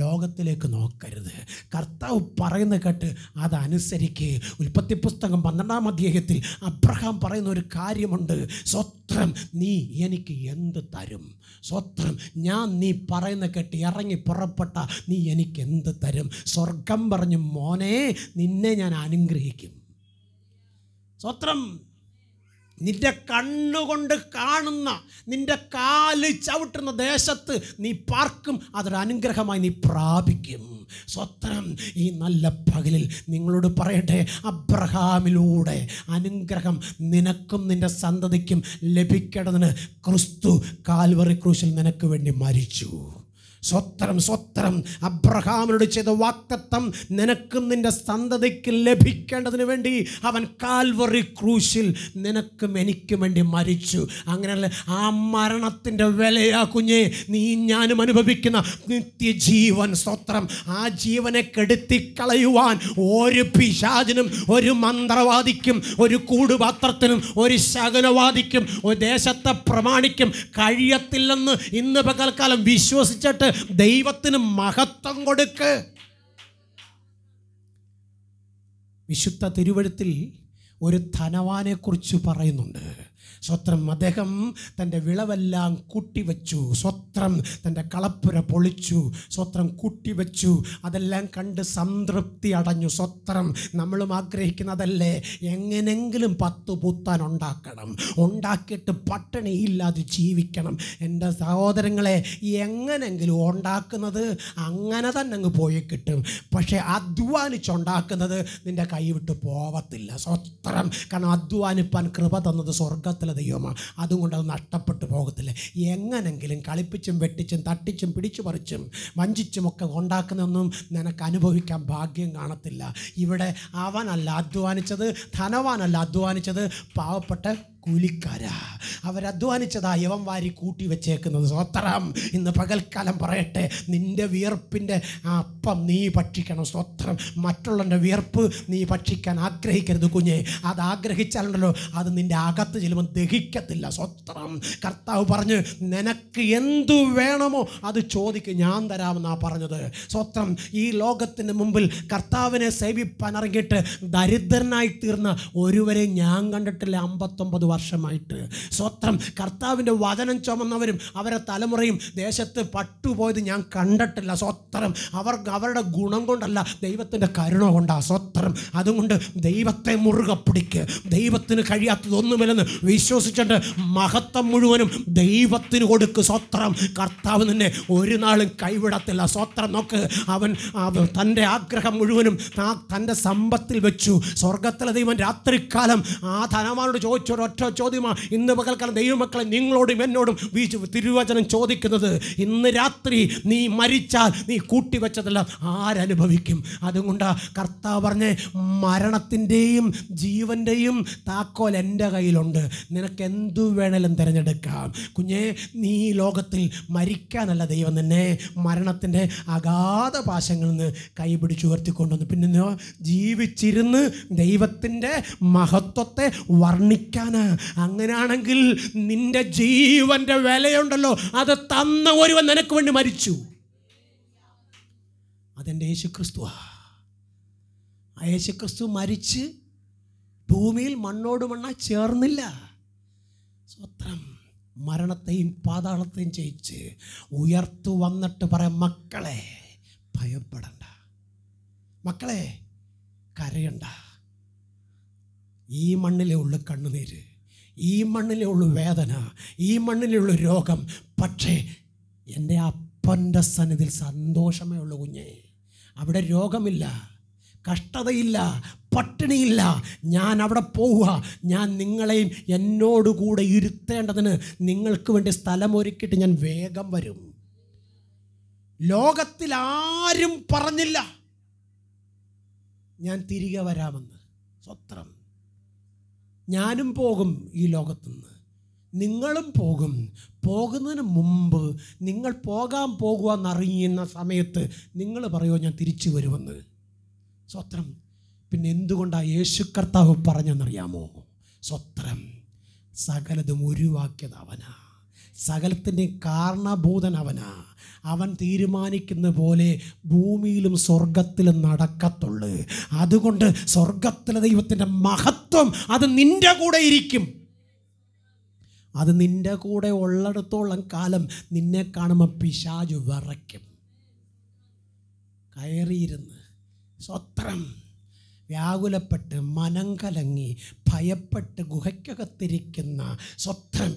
ലോകത്തിലേക്ക് നോക്കരുത് കർത്താവ് പറയുന്ന കേട്ട് അതനുസരിക്ക് ഉൽപ്പത്തി പുസ്തകം പന്ത്രണ്ടാം അധ്യായത്തിൽ അബ്രഹാം പറയുന്ന ഒരു കാര്യമുണ്ട് സ്വത്രം നീ എനിക്ക് എന്ത് തരും സ്വത്രം ഞാൻ നീ പറയുന്ന കേട്ട് ഇറങ്ങി പുറപ്പെട്ട നീ എനിക്ക് എന്ത് തരും സ്വർഗം പറഞ്ഞു മോനെ നിന്നെ ഞാൻ അനുഗ്രഹിക്കും സ്വത്രം നിന്റെ കണ്ണുകൊണ്ട് കാണുന്ന നിന്റെ കാല് ചവിട്ടുന്ന ദേശത്ത് നീ പാർക്കും അതൊരു അനുഗ്രഹമായി നീ പ്രാപിക്കും സ്വത്രം ഈ നല്ല പകലിൽ നിങ്ങളോട് പറയട്ടെ അബ്രഹാമിലൂടെ അനുഗ്രഹം നിനക്കും നിന്റെ സന്തതിക്കും ലഭിക്കേണ്ടതിന് ക്രിസ്തു കാൽവറി ക്രൂശിൽ നിനക്ക് വേണ്ടി മരിച്ചു സ്വത്രം സ്വത്രം അബ്രഹാമിനോട് ചെയ്ത വാക്തത്വം നിനക്കും നിന്റെ സന്തതിക്ക് ലഭിക്കേണ്ടതിന് വേണ്ടി അവൻ കാൽവറി ക്രൂശിൽ നിനക്കും എനിക്കും വേണ്ടി മരിച്ചു അങ്ങനെയല്ല ആ മരണത്തിൻ്റെ വിലയാ കുഞ്ഞെ നീ ഞാനും അനുഭവിക്കുന്ന നിത്യജീവൻ സ്വത്രം ആ ജീവനെ കെടുത്തിക്കളയുവാൻ ഒരു പിശാചിനും ഒരു മന്ത്രവാദിക്കും ഒരു കൂടുപാത്രത്തിനും ഒരു ശകനവാദിക്കും ഒരു ദേശത്തെ പ്രമാണിക്കും കഴിയത്തില്ലെന്ന് ഇന്ന് പകൽക്കാലം വിശ്വസിച്ചിട്ട് ദൈവത്തിന് മഹത്വം കൊടുക്ക് വിശുദ്ധ തിരുവഴുത്തിൽ ഒരു ധനവാനെക്കുറിച്ച് പറയുന്നുണ്ട് സ്വത്രം അദ്ദേഹം തൻ്റെ വിളവെല്ലാം കൂട്ടിവെച്ചു സ്വത്രം തൻ്റെ കളപ്പുര പൊളിച്ചു സ്വത്രം കൂട്ടിവെച്ചു അതെല്ലാം കണ്ട് സംതൃപ്തി അടഞ്ഞു സ്വത്രം നമ്മളും ആഗ്രഹിക്കുന്നതല്ലേ എങ്ങനെങ്കിലും പത്ത് പുത്താൻ ഉണ്ടാക്കണം ഉണ്ടാക്കിയിട്ട് പട്ടിണിയില്ലാതെ ജീവിക്കണം എൻ്റെ സഹോദരങ്ങളെ എങ്ങനെങ്കിലും ഉണ്ടാക്കുന്നത് അങ്ങനെ തന്നെ അങ്ങ് പോയി കിട്ടും പക്ഷേ അധ്വാനിച്ചുണ്ടാക്കുന്നത് നിൻ്റെ കൈവിട്ട് പോവത്തില്ല സ്വത്രം കാരണം അധ്വാനിപ്പാൻ കൃപ തന്നത് സ്വർഗത്തിൽ നല്ല ദൈവമാണ് അതുകൊണ്ട് അത് നഷ്ടപ്പെട്ടു പോകത്തില്ല എങ്ങനെങ്കിലും കളിപ്പിച്ചും വെട്ടിച്ചും തട്ടിച്ചും പിടിച്ചു പറിച്ചും വഞ്ചിച്ചും ഒക്കെ ഉണ്ടാക്കുന്നതൊന്നും നിനക്ക് അനുഭവിക്കാൻ ഭാഗ്യം കാണത്തില്ല ഇവിടെ അവനല്ല അധ്വാനിച്ചത് ധനവാനല്ല അധ്വാനിച്ചത് പാവപ്പെട്ട കൂലിക്കാരാ അവരധ്വാനിച്ചതാ യവം വാരി കൂട്ടി വെച്ചേക്കുന്നത് സ്വത്രം ഇന്ന് പകൽക്കാലം പറയട്ടെ നിൻ്റെ വിയർപ്പിൻ്റെ അപ്പം നീ ഭക്ഷിക്കണം സ്വത്രം മറ്റുള്ളവൻ്റെ വിയർപ്പ് നീ ഭക്ഷിക്കാൻ ആഗ്രഹിക്കരുത് കുഞ്ഞെ അത് ആഗ്രഹിച്ചാലുണ്ടല്ലോ അത് നിൻ്റെ അകത്ത് ചെല്ലുമ്പോൾ ദഹിക്കത്തില്ല സ്വത്രം കർത്താവ് പറഞ്ഞ് നിനക്ക് എന്തു വേണമോ അത് ചോദിക്കും ഞാൻ തരാമെന്നാണ് പറഞ്ഞത് സ്വത്രം ഈ ലോകത്തിന് മുമ്പിൽ കർത്താവിനെ സേവിപ്പനറങ്ങിയിട്ട് ദരിദ്രനായി തീർന്ന ഒരുവരെ ഞാൻ കണ്ടിട്ടില്ല അമ്പത്തൊമ്പത് വർഷമായിട്ട് സ്വത്രം കർത്താവിൻ്റെ വചനം ചുമന്നവരും അവരെ തലമുറയും ദേശത്ത് പട്ടുപോയത് ഞാൻ കണ്ടിട്ടില്ല സ്വത്രം അവർ അവരുടെ ഗുണം കൊണ്ടല്ല ദൈവത്തിൻ്റെ കരുണ കൊണ്ടാണ് സ്വത്രം അതുകൊണ്ട് ദൈവത്തെ മുറുകെ പിടിക്ക് ദൈവത്തിന് കഴിയാത്തതൊന്നുമില്ലെന്ന് വിശ്വസിച്ചിട്ട് മഹത്വം മുഴുവനും ദൈവത്തിന് കൊടുക്ക് സ്വത്രം കർത്താവ് നിന്നെ ഒരു നാളും കൈവിടത്തില്ല സ്വത്രം നോക്ക് അവൻ തൻ്റെ ആഗ്രഹം മുഴുവനും തൻ്റെ സമ്പത്തിൽ വെച്ചു സ്വർഗത്തിലെ ദൈവം രാത്രിക്കാലം ആ ധനവാനോട് ചോദിച്ചൊരൊറ്റ ഒരൊറ്റ ചോദ്യമാണ് ഇന്ന് പകൽക്കാലം ദൈവമക്കളെ നിങ്ങളോടും എന്നോടും തിരുവചനം ചോദിക്കുന്നത് ഇന്ന് രാത്രി നീ മരിച്ചാൽ നീ കൂട്ടിവെച്ചതെല്ലാം ആരനുഭവിക്കും അതുകൊണ്ട് കർത്താവ് പറഞ്ഞ് മരണത്തിൻ്റെയും ജീവൻ്റെയും താക്കോൽ എൻ്റെ കയ്യിലുണ്ട് നിനക്ക് എന്തു വേണേലും തിരഞ്ഞെടുക്കാം കുഞ്ഞെ നീ ലോകത്തിൽ മരിക്കാനല്ല ദൈവം തന്നെ മരണത്തിൻ്റെ അഗാധ പാശങ്ങളിൽ നിന്ന് കൈപിടിച്ച് ഉയർത്തിക്കൊണ്ടുവന്നു പിന്നെ ജീവിച്ചിരുന്ന് ദൈവത്തിൻ്റെ മഹത്വത്തെ വർണ്ണിക്കാനാണ് അങ്ങനെയാണെങ്കിൽ നിന്റെ ജീവന്റെ വിലയുണ്ടല്ലോ അത് തന്ന ഒരുവൻ നിനക്ക് വേണ്ടി മരിച്ചു അതെൻ്റെ യേശുക്രിസ്തുവാ ആ യേശുക്രിസ്തു മരിച്ച് ഭൂമിയിൽ മണ്ണോട് മണ്ണ ചേർന്നില്ല സ്വത്രം മരണത്തെയും പാതാളത്തെയും ജയിച്ച് ഉയർത്തു വന്നിട്ട് പറയാം മക്കളെ ഭയപ്പെടണ്ട മക്കളെ കരയണ്ട ഈ മണ്ണിലെ ഉള്ള കണ്ണുനീര് ഈ മണ്ണിലേ ഉള്ളൂ വേദന ഈ മണ്ണിലേ രോഗം പക്ഷേ എൻ്റെ അപ്പൻ്റെ സന്നിധിയിൽ സന്തോഷമേ ഉള്ളു കുഞ്ഞേ അവിടെ രോഗമില്ല കഷ്ടതയില്ല പട്ടിണിയില്ല ഞാൻ അവിടെ പോവുക ഞാൻ നിങ്ങളെയും എന്നോടുകൂടെ ഇരുത്തേണ്ടതിന് നിങ്ങൾക്ക് വേണ്ടി സ്ഥലമൊരുക്കിയിട്ട് ഞാൻ വേഗം വരും ലോകത്തിൽ ആരും പറഞ്ഞില്ല ഞാൻ തിരികെ വരാമെന്ന് സ്വത്രം ഞാനും പോകും ഈ ലോകത്തുനിന്ന് നിങ്ങളും പോകും പോകുന്നതിന് മുമ്പ് നിങ്ങൾ പോകാൻ പോകുമെന്നറിയുന്ന സമയത്ത് നിങ്ങൾ പറയുമോ ഞാൻ തിരിച്ചു വരുമെന്ന് സ്വത്രം പിന്നെ എന്തുകൊണ്ടാണ് യേശു കർത്താവ് പറഞ്ഞെന്നറിയാമോ സ്വത്രം സകലതും ഒഴിവാക്കിയത് അവനാണ് സകലത്തിൻ്റെയും കാരണഭൂതൻ അവനാ അവൻ തീരുമാനിക്കുന്ന പോലെ ഭൂമിയിലും സ്വർഗത്തിലും നടക്കത്തുള്ളു അതുകൊണ്ട് സ്വർഗത്തിലെ ദൈവത്തിൻ്റെ മഹത്വം അത് നിൻ്റെ കൂടെ ഇരിക്കും അത് നിൻ്റെ കൂടെ ഉള്ളിടത്തോളം കാലം നിന്നെ കാണുമ്പോൾ പിശാജു വിറയ്ക്കും കയറിയിരുന്ന് സ്വത്രം വ്യാകുലപ്പെട്ട് മനം കലങ്ങി ഭയപ്പെട്ട് ഗുഹയ്ക്കകത്തിരിക്കുന്ന സ്വത്രം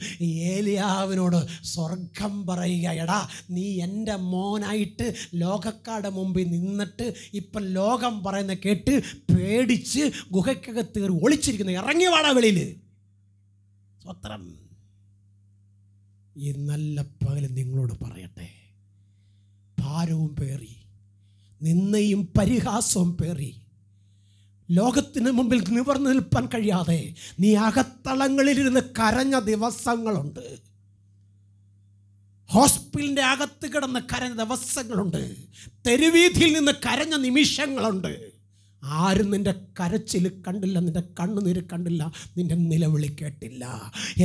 ഏലിയാവിനോട് സ്വർഗം പറയുക എടാ നീ എൻ്റെ മോനായിട്ട് ലോകക്കാരുടെ മുമ്പിൽ നിന്നിട്ട് ഇപ്പം ലോകം പറയുന്ന കേട്ട് പേടിച്ച് ഗുഹയ്ക്കകത്ത് കയറി ഒളിച്ചിരിക്കുന്നു ഇറങ്ങി വാടാ വെളിയിൽ സ്വത്രം ഈ നല്ല പകൽ നിങ്ങളോട് പറയട്ടെ ഭാരവും പേറി നിന്നയും പരിഹാസവും പേറി ലോകത്തിന് മുമ്പിൽ നിവർന്നു നിൽപ്പാൻ കഴിയാതെ നീ അകത്തളങ്ങളിലിരുന്ന് കരഞ്ഞ ദിവസങ്ങളുണ്ട് ഹോസ്പിറ്റലിൻ്റെ അകത്ത് കിടന്ന് കരഞ്ഞ ദിവസങ്ങളുണ്ട് തെരുവീഥിയിൽ നിന്ന് കരഞ്ഞ നിമിഷങ്ങളുണ്ട് ആരും നിൻ്റെ കരച്ചിൽ കണ്ടില്ല നിൻ്റെ കണ്ണുനീര് കണ്ടില്ല നിൻ്റെ നിലവിളി കേട്ടില്ല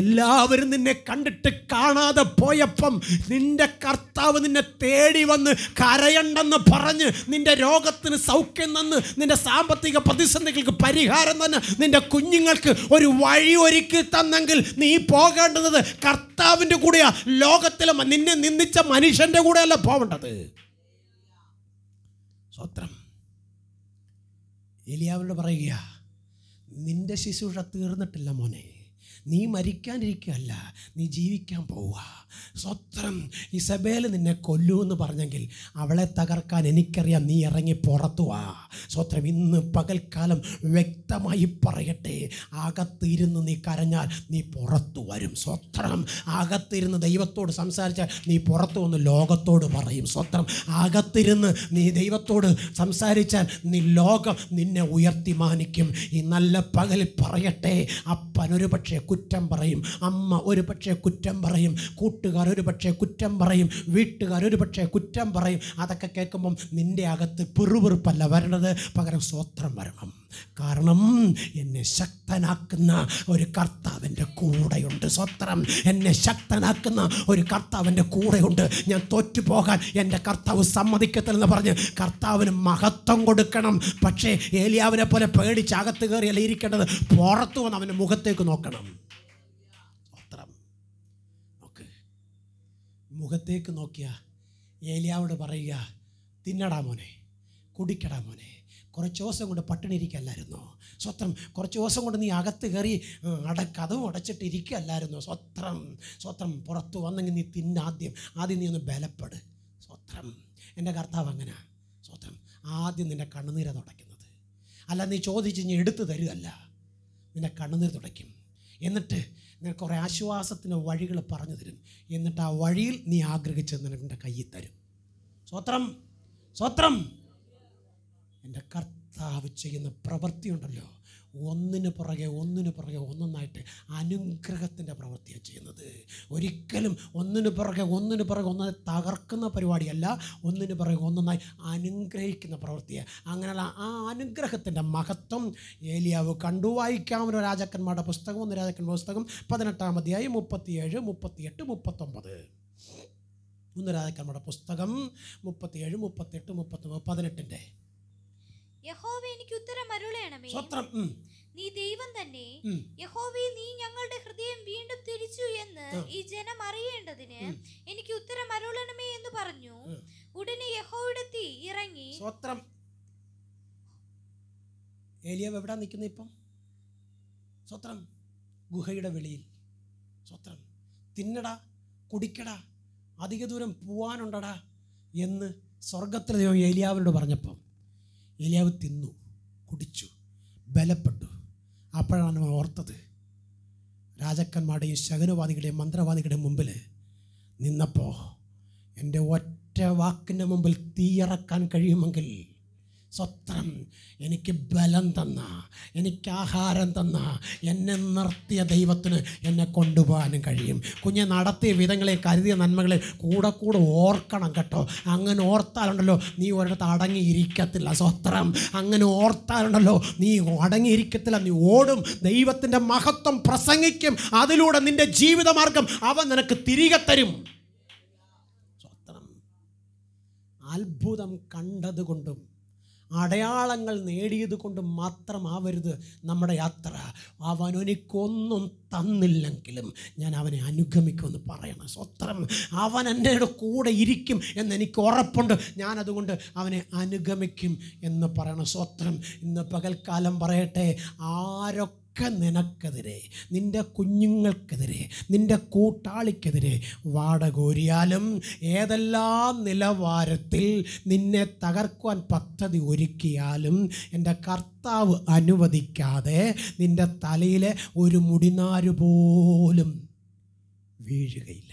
എല്ലാവരും നിന്നെ കണ്ടിട്ട് കാണാതെ പോയപ്പം നിൻ്റെ കർത്താവ് നിന്നെ തേടി വന്ന് കരയണ്ടെന്ന് പറഞ്ഞ് നിൻ്റെ രോഗത്തിന് സൗഖ്യം തന്ന് നിൻ്റെ സാമ്പത്തിക പ്രതിസന്ധികൾക്ക് പരിഹാരം തന്നെ നിൻ്റെ കുഞ്ഞുങ്ങൾക്ക് ഒരു വഴി ഒരുക്കി തന്നെങ്കിൽ നീ പോകേണ്ടത് കർത്താവിൻ്റെ കൂടെയാണ് ലോകത്തിലെ നിന്നെ നിന്ദിച്ച മനുഷ്യൻ്റെ കൂടെയല്ല പോകേണ്ടത് സ്വത്രം എലിയാവിനോട് പറയുക നിൻ്റെ ശിശുഷ തീർന്നിട്ടില്ല മോനെ നീ മരിക്കാനിരിക്കുകയല്ല നീ ജീവിക്കാൻ പോവുക സ്വത്രം ഇസബേൽ നിന്നെ കൊല്ലൂ എന്ന് പറഞ്ഞെങ്കിൽ അവളെ തകർക്കാൻ എനിക്കറിയാം നീ ഇറങ്ങി പുറത്തു വാ സ്വത്രം ഇന്ന് പകൽക്കാലം വ്യക്തമായി പറയട്ടെ അകത്തിരുന്ന് നീ കരഞ്ഞാൽ നീ പുറത്തു വരും സ്വത്രം അകത്തിരുന്ന് ദൈവത്തോട് സംസാരിച്ചാൽ നീ പുറത്തു വന്ന് ലോകത്തോട് പറയും സ്വത്രം അകത്തിരുന്ന് നീ ദൈവത്തോട് സംസാരിച്ചാൽ നീ ലോകം നിന്നെ ഉയർത്തി മാനിക്കും ഈ നല്ല പകൽ പറയട്ടെ അപ്പൻ ഒരു പക്ഷേ കുറ്റം പറയും അമ്മ ഒരു പക്ഷേ കുറ്റം പറയും കൂട്ട ഒരു പക്ഷേ കുറ്റം പറയും ഒരു പക്ഷേ കുറ്റം പറയും അതൊക്കെ കേൾക്കുമ്പം നിൻ്റെ അകത്ത് പിറുപിറുപ്പല്ല വരണത് പകരം സ്വോത്രം വരണം കാരണം എന്നെ ശക്തനാക്കുന്ന ഒരു കർത്താവിൻ്റെ കൂടെയുണ്ട് സ്വത്രം എന്നെ ശക്തനാക്കുന്ന ഒരു കർത്താവിൻ്റെ കൂടെയുണ്ട് ഞാൻ തോറ്റു പോകാൻ എൻ്റെ കർത്താവ് സമ്മതിക്കത്തില്ലെന്ന് പറഞ്ഞ് കർത്താവിന് മഹത്വം കൊടുക്കണം പക്ഷേ ഏലിയാവിനെ പോലെ പേടിച്ച് അകത്ത് കയറിയല്ല ഇരിക്കേണ്ടത് പുറത്തു വന്ന് അവൻ്റെ മുഖത്തേക്ക് നോക്കണം മുഖത്തേക്ക് നോക്കിയ ഏലിയാവോട് പറയുക തിന്നടാ മോനെ കുടിക്കടാ മോനെ കുറച്ച് ദിവസം കൊണ്ട് പട്ടിണിരിക്കല്ലായിരുന്നു സ്വത്രം കുറച്ച് ദിവസം കൊണ്ട് നീ അകത്ത് കയറി അട അടച്ചിട്ട് ഇരിക്കല്ലായിരുന്നു സ്വത്രം സ്വത്രം പുറത്ത് വന്നെങ്കിൽ നീ തിന്നാദ്യം ആദ്യം നീ ഒന്ന് ബലപ്പെട് സ്വത്രം എൻ്റെ കർത്താവ് അങ്ങനെ സ്വത്രം ആദ്യം നിൻ്റെ കണ്ണുനീര തുടയ്ക്കുന്നത് അല്ല നീ ചോദിച്ച് നീ എടുത്തു തരുമല്ല നിൻ്റെ കണ്ണുനീർ തുടയ്ക്കും എന്നിട്ട് നിനക്ക് കുറേ ആശ്വാസത്തിന് വഴികൾ പറഞ്ഞു തരും എന്നിട്ട് ആ വഴിയിൽ നീ ആഗ്രഹിച്ചത് നിനക്ക് കയ്യിൽ തരും സ്വത്രം സ്വത്രം എൻ്റെ കർത്താവ് ചെയ്യുന്ന പ്രവൃത്തിയുണ്ടല്ലോ ഒന്നിന് പുറകെ ഒന്നിന് പുറകെ ഒന്നൊന്നായിട്ട് അനുഗ്രഹത്തിൻ്റെ പ്രവൃത്തിയാണ് ചെയ്യുന്നത് ഒരിക്കലും ഒന്നിന് പുറകെ ഒന്നിന് പുറകെ ഒന്നായി തകർക്കുന്ന പരിപാടിയല്ല ഒന്നിന് പുറകെ ഒന്നൊന്നായി അനുഗ്രഹിക്കുന്ന പ്രവൃത്തിയാണ് അങ്ങനെയുള്ള ആ അനുഗ്രഹത്തിൻ്റെ മഹത്വം ഏലിയാവ് കണ്ടു വായിക്കാവുന്ന രാജാക്കന്മാരുടെ പുസ്തകം ഒന്ന് രാജാക്കന്മാരുടെ പുസ്തകം പതിനെട്ടാം മതിയായി മുപ്പത്തിയേഴ് മുപ്പത്തിയെട്ട് മുപ്പത്തൊമ്പത് ഒന്ന് രാജാക്കന്മാരുടെ പുസ്തകം മുപ്പത്തിയേഴ് മുപ്പത്തെട്ട് മുപ്പത്തൊമ്പത് പതിനെട്ടിൻ്റെ എനിക്ക് ഉത്തരം നീ യഹോവേ നീ ഞങ്ങളുടെ ഹൃദയം വീണ്ടും തിരിച്ചു എന്ന് ഈ ജനം എനിക്ക് ഉത്തരം അരുളണമേ എന്ന് പറഞ്ഞു ഉടനെ യഹോയുടെ തീ ഇറങ്ങി സ്വത്രം ഏലിയാവ് എവിടെ നിൽക്കുന്നത് ഇപ്പം സ്വത്രം ഗുഹയുടെ വെളിയിൽ സ്വത്രം തിന്നടാ കുടിക്കടാ അധിക ദൂരം പോവാനുണ്ടടാ എന്ന് സ്വർഗത്തിൽ ദൈവം ഏലിയാവിനോട് പറഞ്ഞപ്പം ഏലിയാവ് തിന്നു കുടിച്ചു ബലപ്പെട്ടു അപ്പോഴാണ് ഓർത്തത് രാജാക്കന്മാരുടെയും ശകനവാദികളുടെയും മന്ത്രവാദികളുടെയും മുമ്പിൽ നിന്നപ്പോൾ എൻ്റെ ഒറ്റ വാക്കിൻ്റെ മുമ്പിൽ തീയിറക്കാൻ കഴിയുമെങ്കിൽ സ്വത്രം എനിക്ക് ബലം തന്ന എനിക്ക് ആഹാരം തന്ന എന്നെ നിർത്തിയ ദൈവത്തിന് എന്നെ കൊണ്ടുപോകാനും കഴിയും കുഞ്ഞെ നടത്തിയ വിധങ്ങളെ കരുതിയ നന്മകളെ കൂടെ കൂടെ ഓർക്കണം കേട്ടോ അങ്ങനെ ഓർത്താലുണ്ടല്ലോ നീ ഒരിടത്ത് അടങ്ങിയിരിക്കത്തില്ല സ്വത്രം അങ്ങനെ ഓർത്താലുണ്ടല്ലോ നീ അടങ്ങിയിരിക്കത്തില്ല നീ ഓടും ദൈവത്തിൻ്റെ മഹത്വം പ്രസംഗിക്കും അതിലൂടെ നിൻ്റെ ജീവിതമാർഗം അവൻ നിനക്ക് തിരികെ തരും അത്ഭുതം കണ്ടതുകൊണ്ടും അടയാളങ്ങൾ നേടിയത് കൊണ്ട് മാത്രമാവരുത് നമ്മുടെ യാത്ര അവൻ എനിക്കൊന്നും തന്നില്ലെങ്കിലും ഞാൻ അവനെ അനുഗമിക്കുമെന്ന് പറയണം സ്വത്രം അവൻ എൻ്റെ കൂടെ ഇരിക്കും എന്ന് എനിക്ക് ഉറപ്പുണ്ട് ഞാനതുകൊണ്ട് അവനെ അനുഗമിക്കും എന്ന് പറയണം സ്വത്രം ഇന്ന് പകൽക്കാലം പറയട്ടെ ആരൊക്കെ ഒക്കെ നിനക്കെതിരെ നിൻ്റെ കുഞ്ഞുങ്ങൾക്കെതിരെ നിൻ്റെ കൂട്ടാളിക്കെതിരെ വാടകോരിയാലും ഏതെല്ലാം നിലവാരത്തിൽ നിന്നെ തകർക്കുവാൻ പദ്ധതി ഒരുക്കിയാലും എൻ്റെ കർത്താവ് അനുവദിക്കാതെ നിൻ്റെ തലയിലെ ഒരു മുടിനാരു പോലും വീഴുകയില്ല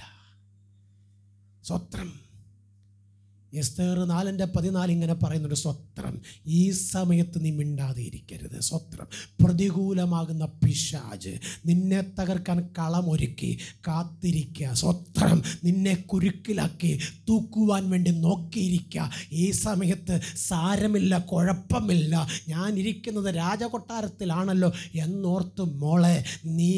സ്വത്രം എസ്തേർ നാലിൻ്റെ പതിനാല് ഇങ്ങനെ പറയുന്നുണ്ട് സ്വത്രം ഈ സമയത്ത് നീ മിണ്ടാതെ ഇരിക്കരുത് സ്വത്രം പ്രതികൂലമാകുന്ന പിശാജ് നിന്നെ തകർക്കാൻ കളമൊരുക്കി കാത്തിരിക്കുക സ്വത്രം നിന്നെ കുരുക്കിലാക്കി തൂക്കുവാൻ വേണ്ടി നോക്കിയിരിക്കുക ഈ സമയത്ത് സാരമില്ല കുഴപ്പമില്ല ഞാനിരിക്കുന്നത് രാജകൊട്ടാരത്തിലാണല്ലോ എന്നോർത്ത് മോളെ നീ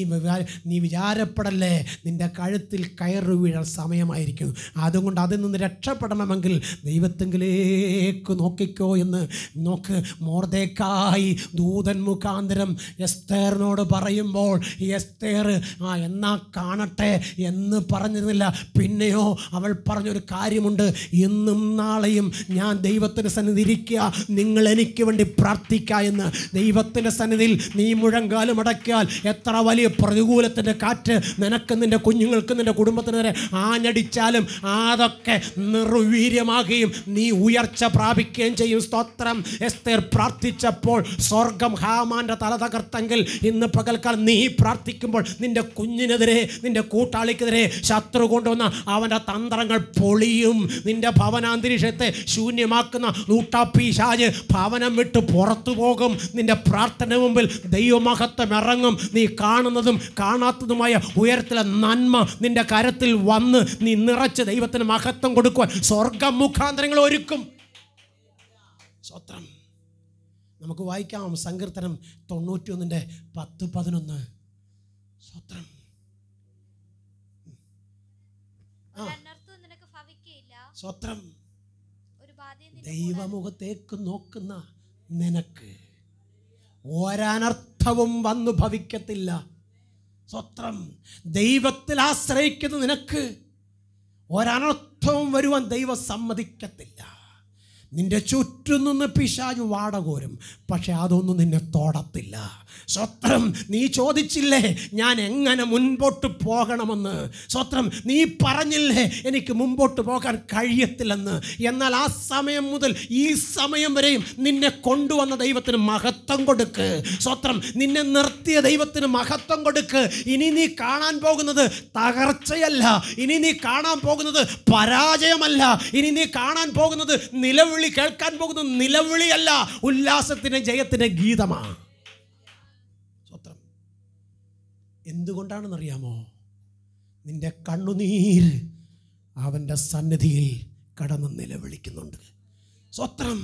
നീ വിചാരപ്പെടല്ലേ നിൻ്റെ കഴുത്തിൽ കയറു വീഴാൻ സമയമായിരിക്കും അതുകൊണ്ട് അതിൽ നിന്ന് രക്ഷപ്പെടണമെങ്കിൽ ദൈവത്തെങ്കിലേക്ക് നോക്കിക്കോ എന്ന് നോക്ക് മോർദേക്കായി ദൂതൻ മുഖാന്തരം എസ്തേറിനോട് പറയുമ്പോൾ എസ്തേർ ആ എന്നാ കാണട്ടെ എന്ന് പറഞ്ഞിരുന്നില്ല പിന്നെയോ അവൾ പറഞ്ഞൊരു കാര്യമുണ്ട് ഇന്നും നാളെയും ഞാൻ ദൈവത്തിൻ്റെ സന്നിധി ഇരിക്കുക നിങ്ങൾ എനിക്ക് വേണ്ടി പ്രാർത്ഥിക്കുക എന്ന് ദൈവത്തിൻ്റെ സന്നിധിയിൽ നീ മുഴങ്കാലും അടക്കിയാൽ എത്ര വലിയ പ്രതികൂലത്തിൻ്റെ കാറ്റ് നിനക്ക് നിൻ്റെ കുഞ്ഞുങ്ങൾക്ക് നിൻ്റെ കുടുംബത്തിന് വരെ ആഞ്ഞടിച്ചാലും അതൊക്കെ നിർവീര്യം സാധ്യമാകുകയും നീ ഉയർച്ച പ്രാപിക്കുകയും ചെയ്യും സ്തോത്രം എസ്തേർ പ്രാർത്ഥിച്ചപ്പോൾ സ്വർഗം ഹാമാൻ്റെ തല തകർത്തെങ്കിൽ ഇന്ന് പകൽക്കാലം നീ പ്രാർത്ഥിക്കുമ്പോൾ നിൻ്റെ കുഞ്ഞിനെതിരെ നിൻ്റെ കൂട്ടാളിക്കെതിരെ ശത്രു കൊണ്ടുവന്ന അവൻ്റെ തന്ത്രങ്ങൾ പൊളിയും നിൻ്റെ ഭവനാന്തരീക്ഷത്തെ ശൂന്യമാക്കുന്ന ലൂട്ടാപ്പീശാജ് ഭവനം വിട്ട് പുറത്തു പോകും നിൻ്റെ പ്രാർത്ഥന മുമ്പിൽ ദൈവമഹത്വം ഇറങ്ങും നീ കാണുന്നതും കാണാത്തതുമായ ഉയരത്തിലെ നന്മ നിൻ്റെ കരത്തിൽ വന്ന് നീ നിറച്ച് ദൈവത്തിന് മഹത്വം കൊടുക്കുവാൻ സ്വർഗം മുഖാന്തരങ്ങൾ ഒരുക്കും സ്വത്രം നമുക്ക് വായിക്കാം സങ്കീർത്തനം തൊണ്ണൂറ്റി ഒന്നിൻ്റെ പത്ത് പതിനൊന്ന് സ്വത്രം സ്വത്രം ദൈവമുഖത്തേക്ക് നോക്കുന്ന നിനക്ക് ഒരനർത്ഥവും വന്നു ഭവിക്കത്തില്ല സ്വത്രം ദൈവത്തിൽ ആശ്രയിക്കുന്ന നിനക്ക് ഒരനർത്ഥവും വരുവാൻ ദൈവം സമ്മതിക്കത്തില്ല നിന്റെ ചുറ്റും നിന്ന് പിശാജ് വാടകോരും പക്ഷെ അതൊന്നും നിന്നെ തോടത്തില്ല സ്വത്രം നീ ചോദിച്ചില്ലേ ഞാൻ എങ്ങനെ മുൻപോട്ട് പോകണമെന്ന് സ്വത്രം നീ പറഞ്ഞില്ലേ എനിക്ക് മുമ്പോട്ട് പോകാൻ കഴിയത്തില്ലെന്ന് എന്നാൽ ആ സമയം മുതൽ ഈ സമയം വരെയും നിന്നെ കൊണ്ടുവന്ന ദൈവത്തിന് മഹത്വം കൊടുക്ക് സ്വത്രം നിന്നെ നിർത്തിയ ദൈവത്തിന് മഹത്വം കൊടുക്ക് ഇനി നീ കാണാൻ പോകുന്നത് തകർച്ചയല്ല ഇനി നീ കാണാൻ പോകുന്നത് പരാജയമല്ല ഇനി നീ കാണാൻ പോകുന്നത് നിലവിളി കേൾക്കാൻ പോകുന്നത് നിലവിളിയല്ല ഉല്ലാസത്തിന് ജയത്തിന് ഗീതമാണ് എന്തുകൊണ്ടാണെന്നറിയാമോ നിന്റെ കണ്ണുനീർ അവൻ്റെ സന്നിധിയിൽ കടന്ന് നിലവിളിക്കുന്നുണ്ട് സ്വത്രം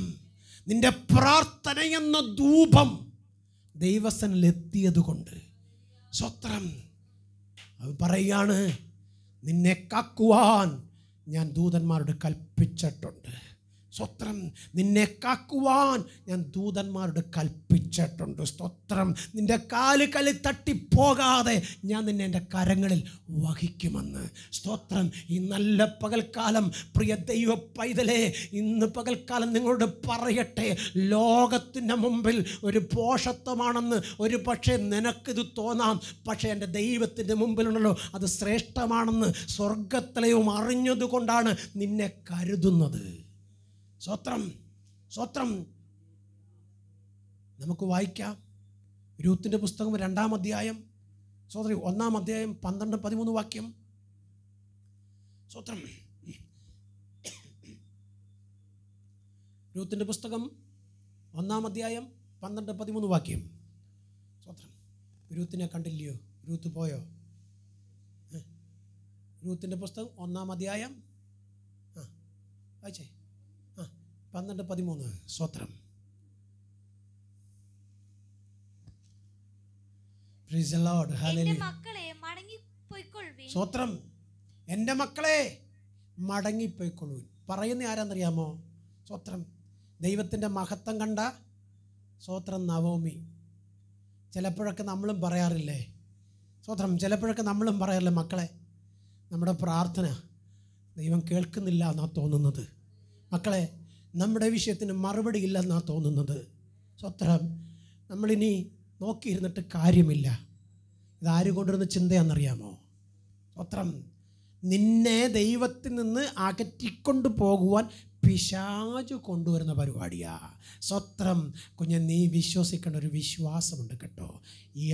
നിന്റെ പ്രാർത്ഥന എന്ന ധൂപം ദൈവസനിലെത്തിയത് കൊണ്ട് സ്വത്രം അവ പറയുകയാണ് നിന്നെ കാക്കുവാൻ ഞാൻ ദൂതന്മാരോട് കൽപ്പിച്ചിട്ടുണ്ട് സ്തോത്രം നിന്നെ കാക്കുവാൻ ഞാൻ ദൂതന്മാരോട് കൽപ്പിച്ചിട്ടുണ്ട് സ്തോത്രം നിന്റെ കാല് കലി തട്ടിപ്പോകാതെ ഞാൻ നിന്നെ എൻ്റെ കരങ്ങളിൽ വഹിക്കുമെന്ന് സ്തോത്രം ഈ നല്ല പകൽക്കാലം പ്രിയ ദൈവ പൈതലെ ഇന്ന് പകൽക്കാലം നിങ്ങളോട് പറയട്ടെ ലോകത്തിൻ്റെ മുമ്പിൽ ഒരു പോഷത്വമാണെന്ന് ഒരു പക്ഷേ നിനക്കിത് തോന്നാം പക്ഷേ എൻ്റെ ദൈവത്തിൻ്റെ മുമ്പിലുണ്ടല്ലോ അത് ശ്രേഷ്ഠമാണെന്ന് സ്വർഗത്തിലെയും അറിഞ്ഞതുകൊണ്ടാണ് നിന്നെ കരുതുന്നത് സ്വത്രം സ്വത്രം നമുക്ക് വായിക്കാം രൂത്തിൻ്റെ പുസ്തകം രണ്ടാം അധ്യായം സോദരി ഒന്നാം അധ്യായം പന്ത്രണ്ട് പതിമൂന്ന് വാക്യം സ്വത്രം രൂത്തിൻ്റെ പുസ്തകം ഒന്നാം അധ്യായം പന്ത്രണ്ട് പതിമൂന്ന് വാക്യം സ്വത്രം രൂത്തിനെ കണ്ടില്ലയോ രൂത്ത് പോയോ രൂത്തിൻ്റെ പുസ്തകം ഒന്നാം അധ്യായം ആ വായിച്ചേ പന്ത്രണ്ട് പതിമൂന്ന് സ്വത്രം സ്വത്രം എൻ്റെ മക്കളെ മടങ്ങിപ്പോയിക്കൊള്ളു പറയുന്ന ആരാന്നറിയാമോ സ്വത്രം ദൈവത്തിൻ്റെ മഹത്വം കണ്ട സ്വത്രം നവോമി ചിലപ്പോഴൊക്കെ നമ്മളും പറയാറില്ലേ സ്വത്രം ചിലപ്പോഴൊക്കെ നമ്മളും പറയാറില്ലേ മക്കളെ നമ്മുടെ പ്രാർത്ഥന ദൈവം കേൾക്കുന്നില്ല എന്നാണ് തോന്നുന്നത് മക്കളെ നമ്മുടെ വിഷയത്തിന് മറുപടി ഇല്ലെന്നാണ് തോന്നുന്നത് സ്വത്രം നമ്മളിനി നോക്കിയിരുന്നിട്ട് കാര്യമില്ല ഇതാര് കൊണ്ടുവരുന്ന ചിന്തയാണെന്നറിയാമോ സ്വത്രം നിന്നെ ദൈവത്തിൽ നിന്ന് അകറ്റിക്കൊണ്ട് പോകുവാൻ പിശാജ് കൊണ്ടുവരുന്ന പരിപാടിയാണ് സ്വത്രം കുഞ്ഞ് നീ വിശ്വസിക്കേണ്ട ഒരു വിശ്വാസമുണ്ട് കേട്ടോ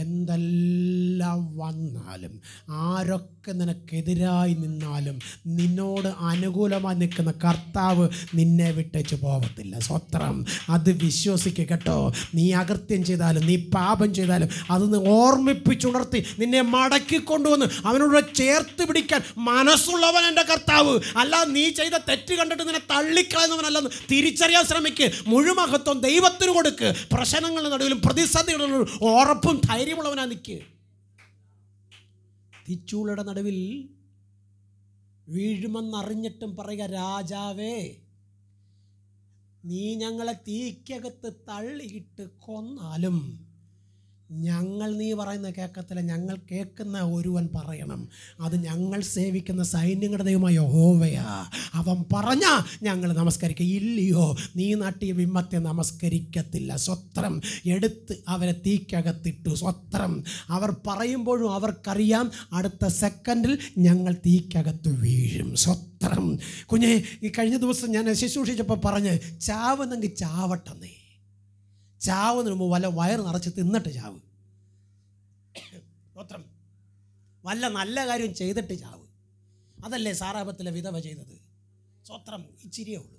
എന്തെല്ലാം വന്നാലും ആരൊക്കെ നിനക്കെതിരായി നിന്നാലും നിന്നോട് അനുകൂലമായി നിൽക്കുന്ന കർത്താവ് നിന്നെ വിട്ടേച്ച് പോകത്തില്ല സ്വത്രം അത് വിശ്വസിക്കുക കേട്ടോ നീ അകൃത്യം ചെയ്താലും നീ പാപം ചെയ്താലും അത് ഓർമ്മിപ്പിച്ചുണർത്തി നിന്നെ മടക്കി കൊണ്ടുവന്ന് അവനോട് ചേർത്ത് പിടിക്കാൻ മനസ്സുള്ളവൻ എൻ്റെ കർത്താവ് അല്ല നീ ചെയ്ത തെറ്റ് കണ്ടിട്ട് നിന്നെ തള്ളി ചൂണ്ടിക്കളയുന്നവനല്ലെന്ന് തിരിച്ചറിയാൻ ശ്രമിക്കുക മുഴുമഹത്വം ദൈവത്തിന് കൊടുക്ക് പ്രശ്നങ്ങളുടെ നടുവിലും പ്രതിസന്ധികളുടെ ഉറപ്പും ധൈര്യമുള്ളവനാ നിൽക്ക് തിച്ചൂളയുടെ നടുവിൽ വീഴുമെന്നറിഞ്ഞിട്ടും പറയുക രാജാവേ നീ ഞങ്ങളെ തീക്കകത്ത് തള്ളിയിട്ട് കൊന്നാലും ഞങ്ങൾ നീ പറയുന്ന കേൾക്കത്തില്ല ഞങ്ങൾ കേൾക്കുന്ന ഒരുവൻ പറയണം അത് ഞങ്ങൾ സേവിക്കുന്ന സൈന്യങ്ങളുടെ ദൈവമായ ഹോവയാ അവൻ പറഞ്ഞ ഞങ്ങൾ നമസ്കരിക്കുക ഇല്ലയോ നീ നാട്ടിയ ബിംബത്തെ നമസ്കരിക്കത്തില്ല സ്വത്രം എടുത്ത് അവരെ തീക്കകത്തിട്ടു സ്വത്രം അവർ പറയുമ്പോഴും അവർക്കറിയാം അടുത്ത സെക്കൻഡിൽ ഞങ്ങൾ തീക്കകത്ത് വീഴും സ്വത്രം കുഞ്ഞെ ഈ കഴിഞ്ഞ ദിവസം ഞാൻ ശുശ്രൂഷിച്ചപ്പോൾ പറഞ്ഞ് ചാവനെങ്കിൽ ചാവട്ടെന്നേ ചാവുന്ന മുമ്പ് വല്ല വയറ് നിറച്ച് തിന്നിട്ട് ചാവ് സ്തോത്രം വല്ല നല്ല കാര്യം ചെയ്തിട്ട് ചാവ് അതല്ലേ സാറാപത്തിലെ വിധവ ചെയ്തത് സ്വത്രം ഇച്ചിരിയേ ഉള്ളൂ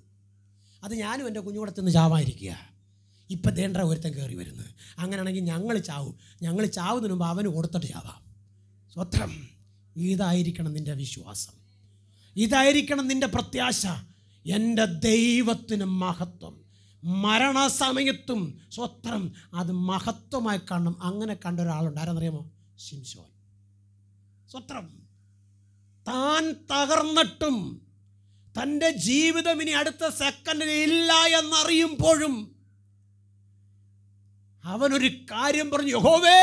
അത് ഞാനും എൻ്റെ കുഞ്ഞുകൂടെ തിന്ന് ചാവാതിരിക്കുക ഇപ്പം തേണ്ട ഒരുത്തൻ കയറി വരുന്നത് അങ്ങനെയാണെങ്കിൽ ഞങ്ങൾ ചാവും ഞങ്ങൾ ചാവുന്നതിന് മുമ്പ് അവന് കൊടുത്തിട്ട് ചാവാം സ്വത്രം ഇതായിരിക്കണം നിൻ്റെ വിശ്വാസം ഇതായിരിക്കണം നിൻ്റെ പ്രത്യാശ എൻ്റെ ദൈവത്തിന് മഹത്വം മരണസമയത്തും സ്വത്രം അത് മഹത്വമായി കാണണം അങ്ങനെ കണ്ട ഒരാളുണ്ട് ആരെന്നറിയാമോ ശിംശോൻ സ്വത്രം താൻ തകർന്നിട്ടും തൻ്റെ ജീവിതം ഇനി അടുത്ത സെക്കൻഡിൽ ഇല്ല എന്നറിയുമ്പോഴും അവനൊരു കാര്യം പറഞ്ഞു യഹോവേ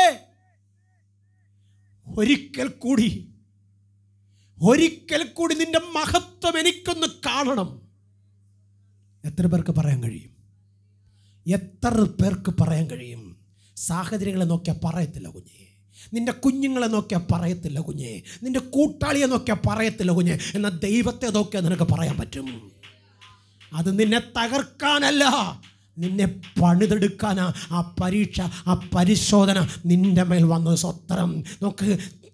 ഒരിക്കൽ കൂടി ഒരിക്കൽ കൂടി നിന്റെ മഹത്വം എനിക്കൊന്ന് കാണണം എത്ര പേർക്ക് പറയാൻ കഴിയും എത്ര പേർക്ക് പറയാൻ കഴിയും സാഹചര്യങ്ങളെ നോക്കിയാൽ പറയത്തില്ല കുഞ്ഞേ നിന്റെ കുഞ്ഞുങ്ങളെ നോക്കിയാൽ പറയത്തില്ല കുഞ്ഞേ നിന്റെ കൂട്ടാളിയെ നോക്കിയാൽ പറയത്തില്ല കുഞ്ഞേ എന്നാൽ ദൈവത്തെ നോക്കിയാൽ നിനക്ക് പറയാൻ പറ്റും അത് നിന്നെ തകർക്കാനല്ല നിന്നെ പണിതെടുക്കാനാ ആ പരീക്ഷ ആ പരിശോധന നിൻ്റെ മേൽ വന്നത് സ്വത്രം നമുക്ക്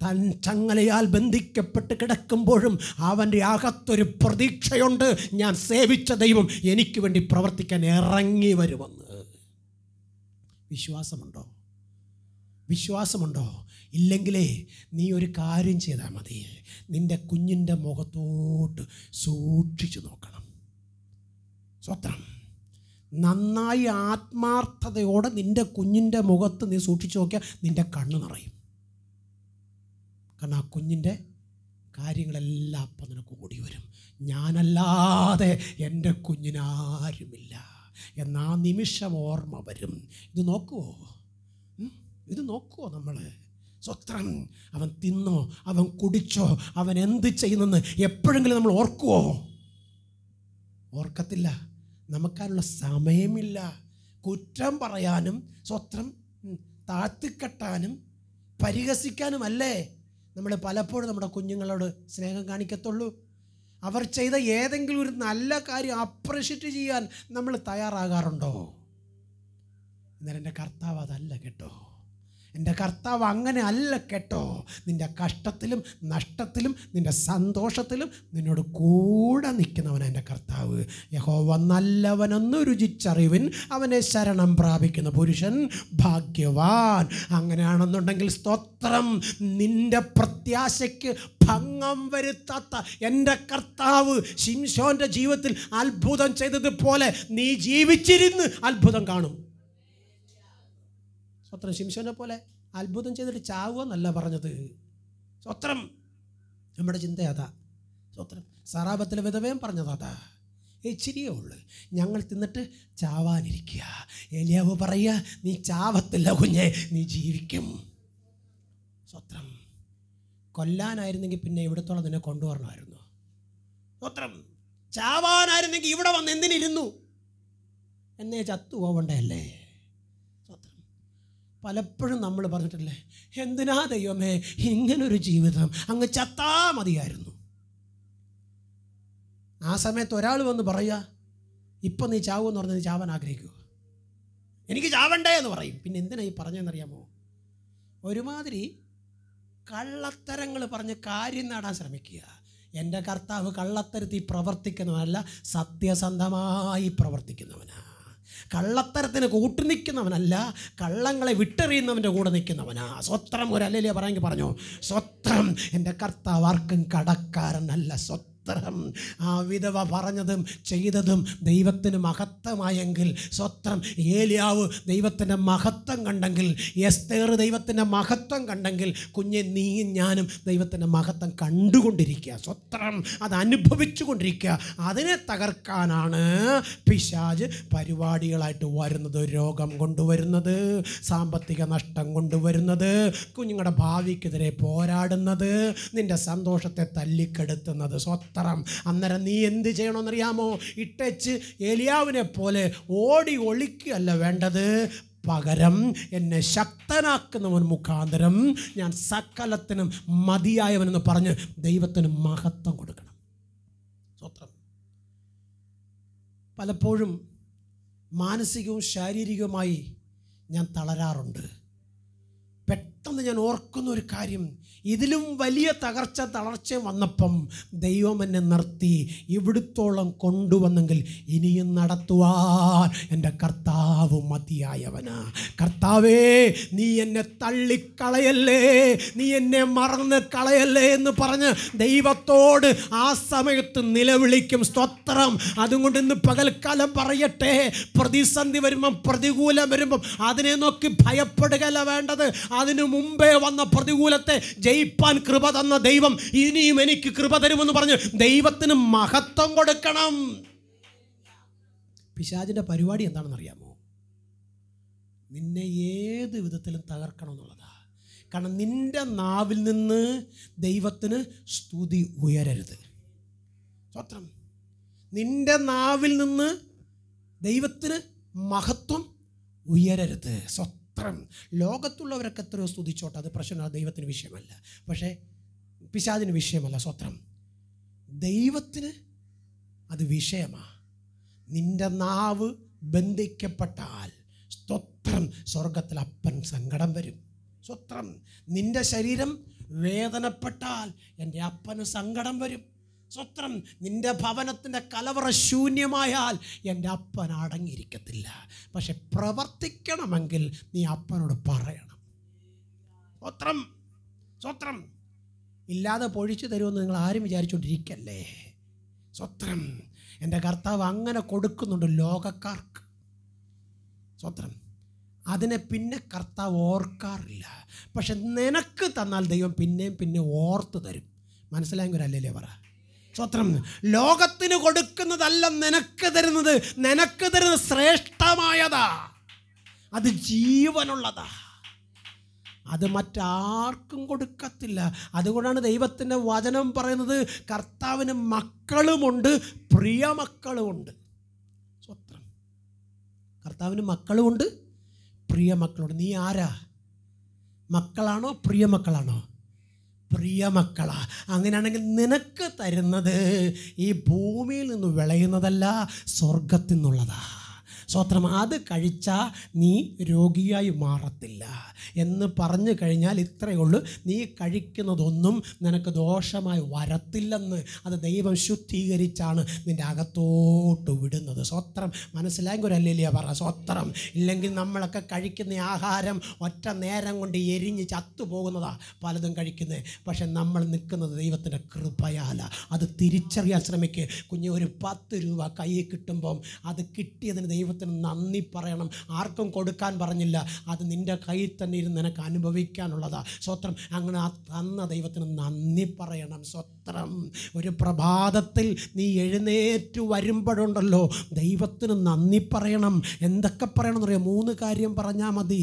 താൻ ചങ്ങലയാൽ ബന്ധിക്കപ്പെട്ട് കിടക്കുമ്പോഴും അവൻ്റെ അകത്തൊരു പ്രതീക്ഷയുണ്ട് ഞാൻ സേവിച്ച ദൈവം എനിക്ക് വേണ്ടി പ്രവർത്തിക്കാൻ ഇറങ്ങി വരുമെന്ന് വിശ്വാസമുണ്ടോ വിശ്വാസമുണ്ടോ ഇല്ലെങ്കിലേ നീ ഒരു കാര്യം ചെയ്താൽ മതി നിൻ്റെ കുഞ്ഞിൻ്റെ മുഖത്തോട്ട് സൂക്ഷിച്ചു നോക്കണം സ്വത്രം നന്നായി ആത്മാർത്ഥതയോടെ നിൻ്റെ കുഞ്ഞിൻ്റെ മുഖത്ത് നീ സൂക്ഷിച്ചു നോക്കിയാൽ നിൻ്റെ കണ്ണ് നിറയും കാരണം ആ കുഞ്ഞിൻ്റെ കാര്യങ്ങളെല്ലാം അപ്പം നിനക്ക് ഓടി വരും ഞാനല്ലാതെ എൻ്റെ കുഞ്ഞിനാരുമില്ല എന്നാ നിമിഷം ഓർമ്മ വരും ഇത് നോക്കുവോ ഇത് നോക്കുവോ നമ്മൾ സ്വത്രം അവൻ തിന്നോ അവൻ കുടിച്ചോ അവൻ എന്ത് ചെയ്യുന്നെന്ന് എപ്പോഴെങ്കിലും നമ്മൾ ഓർക്കുവോ ഓർക്കത്തില്ല നമുക്കാനുള്ള സമയമില്ല കുറ്റം പറയാനും സ്വത്രം താഴ്ത്തിക്കെട്ടാനും പരിഹസിക്കാനുമല്ലേ നമ്മൾ പലപ്പോഴും നമ്മുടെ കുഞ്ഞുങ്ങളോട് സ്നേഹം കാണിക്കത്തുള്ളൂ അവർ ചെയ്ത ഏതെങ്കിലും ഒരു നല്ല കാര്യം അപ്രിഷ്യേറ്റ് ചെയ്യാൻ നമ്മൾ തയ്യാറാകാറുണ്ടോ എന്നാൽ എൻ്റെ കർത്താവ് അതല്ല കേട്ടോ എൻ്റെ കർത്താവ് അങ്ങനെ അല്ല കേട്ടോ നിൻ്റെ കഷ്ടത്തിലും നഷ്ടത്തിലും നിൻ്റെ സന്തോഷത്തിലും നിന്നോട് കൂടെ നിൽക്കുന്നവനാണ് എൻ്റെ കർത്താവ് യഹോവ നല്ലവനെന്ന് രുചിച്ചറിവിൻ അവനെ ശരണം പ്രാപിക്കുന്ന പുരുഷൻ ഭാഗ്യവാൻ അങ്ങനെയാണെന്നുണ്ടെങ്കിൽ സ്തോത്രം നിൻ്റെ പ്രത്യാശയ്ക്ക് ഭംഗം വരുത്താത്ത എൻ്റെ കർത്താവ് ശിംഷോൻ്റെ ജീവിതത്തിൽ അത്ഭുതം ചെയ്തതുപോലെ നീ ജീവിച്ചിരുന്ന് അത്ഭുതം കാണും സ്വത്രം ശിംശോനെ പോലെ അത്ഭുതം ചെയ്തിട്ട് ചാവുക എന്നല്ല പറഞ്ഞത് സ്വത്രം നമ്മുടെ ചിന്ത അതാ സ്വത്രം സറാപത്തിലെ വിധവയും പറഞ്ഞത് അതാ ഇച്ചിരിയേ ഉള്ളു ഞങ്ങൾ തിന്നിട്ട് ചാവാനിരിക്കുക എലിയാവ് പറയുക നീ ചാവത്തില്ല കുഞ്ഞെ നീ ജീവിക്കും സ്വത്രം കൊല്ലാനായിരുന്നെങ്കിൽ പിന്നെ ഇവിടത്തോളം നിന്നെ കൊണ്ടുവരണമായിരുന്നു സ്വത്രം ചാവാനായിരുന്നെങ്കിൽ ഇവിടെ വന്ന് എന്തിനിരുന്നു എന്നേ ചത്തു പോവണ്ടേ പലപ്പോഴും നമ്മൾ പറഞ്ഞിട്ടില്ലേ എന്തിനാ ദൈവമേ ഇങ്ങനൊരു ജീവിതം അങ്ങ് ചത്താ മതിയായിരുന്നു ആ സമയത്ത് ഒരാൾ വന്ന് പറയുക ഇപ്പം നീ ചാവെന്ന് പറഞ്ഞാൽ നീ ചാവാൻ ആഗ്രഹിക്കുക എനിക്ക് ചാവണ്ടേ എന്ന് പറയും പിന്നെ എന്തിനാ ഈ പറഞ്ഞതെന്നറിയാമോ ഒരുമാതിരി കള്ളത്തരങ്ങൾ പറഞ്ഞ് കാര്യം നേടാൻ ശ്രമിക്കുക എൻ്റെ കർത്താവ് കള്ളത്തരത്തിൽ പ്രവർത്തിക്കുന്നവനല്ല സത്യസന്ധമായി പ്രവർത്തിക്കുന്നവനാണ് കള്ളത്തരത്തിന് കൂട്ടു നിൽക്കുന്നവനല്ല കള്ളങ്ങളെ വിട്ടെറിയുന്നവൻ്റെ കൂടെ നിൽക്കുന്നവനാ സ്വത്രം ഒരു അല്ലേ പറയാമെങ്കിൽ പറഞ്ഞു സ്വത്രം എൻ്റെ കർത്താവർക്കും കടക്കാരനല്ല സ്വത്രം സ്വത്രം ആ വിധവ പറഞ്ഞതും ചെയ്തതും ദൈവത്തിന് മഹത്വമായെങ്കിൽ സ്വത്രം ഏലിയാവ് ദൈവത്തിൻ്റെ മഹത്വം കണ്ടെങ്കിൽ എസ്തേർ ദൈവത്തിൻ്റെ മഹത്വം കണ്ടെങ്കിൽ കുഞ്ഞെ നീയും ഞാനും ദൈവത്തിൻ്റെ മഹത്വം കണ്ടുകൊണ്ടിരിക്കുക സ്വത്രം അത് അനുഭവിച്ചു കൊണ്ടിരിക്കുക അതിനെ തകർക്കാനാണ് പിശാജ് പരിപാടികളായിട്ട് വരുന്നത് രോഗം കൊണ്ടുവരുന്നത് സാമ്പത്തിക നഷ്ടം കൊണ്ടുവരുന്നത് കുഞ്ഞുങ്ങളുടെ ഭാവിക്കെതിരെ പോരാടുന്നത് നിൻ്റെ സന്തോഷത്തെ തല്ലിക്കെടുത്തുന്നത് സ്വത്രം കർത്തറം അന്നേരം നീ എന്ത് ചെയ്യണമെന്നറിയാമോ ഇട്ടച്ച് എലിയാവിനെ പോലെ ഓടി ഒളിക്കുകയല്ല വേണ്ടത് പകരം എന്നെ ശക്തനാക്കുന്നവൻ മുഖാന്തരം ഞാൻ സകലത്തിനും മതിയായവനെന്ന് പറഞ്ഞ് ദൈവത്തിന് മഹത്വം കൊടുക്കണം സ്വത്രം പലപ്പോഴും മാനസികവും ശാരീരികവുമായി ഞാൻ തളരാറുണ്ട് പെട്ടെന്ന് ഞാൻ ഓർക്കുന്ന ഒരു കാര്യം ഇതിലും വലിയ തകർച്ച തളർച്ച വന്നപ്പം ദൈവം എന്നെ നിർത്തി ഇവിടുത്തോളം കൊണ്ടുവന്നെങ്കിൽ ഇനിയും നടത്തുവാൻ എൻ്റെ കർത്താവ് മതിയായവന കർത്താവേ നീ എന്നെ തള്ളിക്കളയല്ലേ നീ എന്നെ മറന്ന് കളയല്ലേ എന്ന് പറഞ്ഞ് ദൈവത്തോട് ആ സമയത്ത് നിലവിളിക്കും സ്തോത്രം അതുകൊണ്ട് ഇന്ന് പകൽക്കാലം പറയട്ടെ പ്രതിസന്ധി വരുമ്പം പ്രതികൂലം വരുമ്പം അതിനെ നോക്കി ഭയപ്പെടുകയല്ല വേണ്ടത് അതിനു മുമ്പേ വന്ന പ്രതികൂലത്തെ ജയി ജയിപ്പാൻ കൃപ തന്ന ദൈവം ഇനിയും എനിക്ക് കൃപ തരുമെന്ന് പറഞ്ഞ് ദൈവത്തിന് മഹത്വം കൊടുക്കണം പിശാജിൻ്റെ പരിപാടി എന്താണെന്ന് അറിയാമോ നിന്നെ ഏത് വിധത്തിലും തകർക്കണം എന്നുള്ളതാണ് കാരണം നിൻ്റെ നാവിൽ നിന്ന് ദൈവത്തിന് സ്തുതി ഉയരരുത് സ്വത്രം നിൻ്റെ നാവിൽ നിന്ന് ദൈവത്തിന് മഹത്വം ഉയരരുത് സ്വത്രം മാത്രം ലോകത്തുള്ളവരൊക്കെ എത്രയോ സ്തുതിച്ചോട്ടെ അത് പ്രശ്നമാണ് ദൈവത്തിന് വിഷയമല്ല പക്ഷേ പിശാദിന് വിഷയമല്ല സ്വത്രം ദൈവത്തിന് അത് വിഷയമാണ് നിന്റെ നാവ് ബന്ധിക്കപ്പെട്ടാൽ സ്വത്രം സ്വർഗത്തിൽ അപ്പൻ സങ്കടം വരും സ്വത്രം നിന്റെ ശരീരം വേദനപ്പെട്ടാൽ എൻ്റെ അപ്പന് സങ്കടം വരും സ്വത്രം നിൻ്റെ ഭവനത്തിൻ്റെ കലവറ ശൂന്യമായാൽ എൻ്റെ അപ്പൻ അടങ്ങിയിരിക്കത്തില്ല പക്ഷെ പ്രവർത്തിക്കണമെങ്കിൽ നീ അപ്പനോട് പറയണം സ്വത്രം സ്വത്രം ഇല്ലാതെ പൊഴിച്ചു തരുമെന്ന് നിങ്ങൾ ആരും വിചാരിച്ചുകൊണ്ടിരിക്കല്ലേ സ്വത്രം എൻ്റെ കർത്താവ് അങ്ങനെ കൊടുക്കുന്നുണ്ട് ലോകക്കാർക്ക് സ്വത്രം അതിനെ പിന്നെ കർത്താവ് ഓർക്കാറില്ല പക്ഷെ നിനക്ക് തന്നാൽ ദൈവം പിന്നെയും പിന്നെ ഓർത്ത് തരും മനസ്സിലായെങ്കിൽ അല്ലല്ലേ പറ സ്വത്രം ലോകത്തിന് കൊടുക്കുന്നതല്ല നിനക്ക് തരുന്നത് നിനക്ക് തരുന്നത് ശ്രേഷ്ഠമായതാ അത് ജീവനുള്ളതാ അത് മറ്റാർക്കും കൊടുക്കത്തില്ല അതുകൊണ്ടാണ് ദൈവത്തിൻ്റെ വചനം പറയുന്നത് കർത്താവിന് മക്കളുമുണ്ട് പ്രിയ മക്കളുമുണ്ട് സ്വത്രം കർത്താവിന് മക്കളുമുണ്ട് പ്രിയ മക്കളുണ്ട് നീ ആരാ മക്കളാണോ പ്രിയ മക്കളാണോ പ്രിയ മക്കളാ അങ്ങനെയാണെങ്കിൽ നിനക്ക് തരുന്നത് ഈ ഭൂമിയിൽ നിന്ന് വിളയുന്നതല്ല സ്വർഗത്തിൽ നിന്നുള്ളതാണ് സ്വത്രം അത് കഴിച്ചാൽ നീ രോഗിയായി മാറത്തില്ല എന്ന് പറഞ്ഞു കഴിഞ്ഞാൽ ഇത്രയേ ഉള്ളൂ നീ കഴിക്കുന്നതൊന്നും നിനക്ക് ദോഷമായി വരത്തില്ലെന്ന് അത് ദൈവം ശുദ്ധീകരിച്ചാണ് നിൻ്റെ അകത്തോട്ട് വിടുന്നത് സ്വത്രം മനസ്സിലായെങ്കിൽ ഒരു അല്ലേലിയ പറ സ്വത്രം ഇല്ലെങ്കിൽ നമ്മളൊക്കെ കഴിക്കുന്ന ആഹാരം ഒറ്റ നേരം കൊണ്ട് എരിഞ്ഞ് ചത്തുപോകുന്നതാ പലതും കഴിക്കുന്നത് പക്ഷെ നമ്മൾ നിൽക്കുന്നത് ദൈവത്തിൻ്റെ കൃപയാല അത് തിരിച്ചറിയാൻ ശ്രമിക്കുക കുഞ്ഞ് ഒരു പത്ത് രൂപ കയ്യിൽ കിട്ടുമ്പം അത് കിട്ടിയതിന് ദൈവം ദൈവത്തിന് നന്ദി പറയണം ആർക്കും കൊടുക്കാൻ പറഞ്ഞില്ല അത് നിൻ്റെ കയ്യിൽ തന്നെ ഇരുന്ന് നിനക്ക് അനുഭവിക്കാനുള്ളതാണ് സ്വത്രം അങ്ങനെ ആ തന്ന ദൈവത്തിന് നന്ദി പറയണം സ്വത്രം ഒരു പ്രഭാതത്തിൽ നീ എഴുന്നേറ്റ് വരുമ്പോഴുണ്ടല്ലോ ദൈവത്തിന് നന്ദി പറയണം എന്തൊക്കെ പറയണം എന്നറിയാം മൂന്ന് കാര്യം പറഞ്ഞാൽ മതി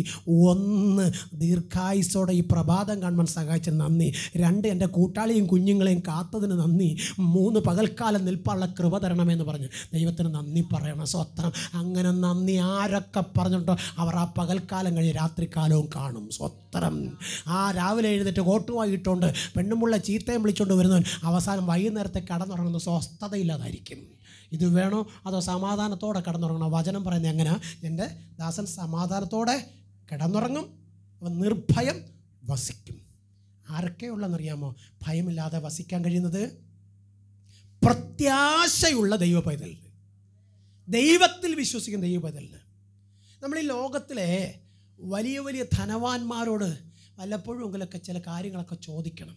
ഒന്ന് ദീർഘായുസോടെ ഈ പ്രഭാതം കാണുമ്പോൾ സഹായിച്ച നന്ദി രണ്ട് എൻ്റെ കൂട്ടാളിയും കുഞ്ഞുങ്ങളെയും കാത്തതിന് നന്ദി മൂന്ന് പകൽക്കാലം നിൽപ്പുള്ള കൃപ തരണമെന്ന് പറഞ്ഞു ദൈവത്തിന് നന്ദി പറയണം സ്വത്രം അങ്ങനെ അങ്ങനെ നന്ദി ആരൊക്കെ പറഞ്ഞിട്ടോ അവർ ആ പകൽക്കാലം കഴിഞ്ഞ് രാത്രിക്കാലവും കാണും സ്വത്രം ആ രാവിലെ എഴുന്നേറ്റ് കോട്ടുവായിട്ടുണ്ട് പെണ്ണുമുള്ള ചീത്തയും വിളിച്ചുകൊണ്ട് വരുന്നവൻ അവസാനം വൈകുന്നേരത്തെ കടന്നുറങ്ങുന്ന സ്വസ്ഥതയില്ലാതായിരിക്കും ഇത് വേണോ അതോ സമാധാനത്തോടെ കടന്നുറങ്ങണം വചനം പറയുന്നത് എങ്ങനെയാണ് എൻ്റെ ദാസൻ സമാധാനത്തോടെ കിടന്നുറങ്ങും അവൻ നിർഭയം വസിക്കും ആരൊക്കെയുള്ളെന്നറിയാമോ ഭയമില്ലാതെ വസിക്കാൻ കഴിയുന്നത് പ്രത്യാശയുള്ള ദൈവ പൈതൽ ദൈവത്തിൽ വിശ്വസിക്കുന്ന ഈ നമ്മൾ ഈ ലോകത്തിലെ വലിയ വലിയ ധനവാന്മാരോട് വല്ലപ്പോഴും എങ്കിലൊക്കെ ചില കാര്യങ്ങളൊക്കെ ചോദിക്കണം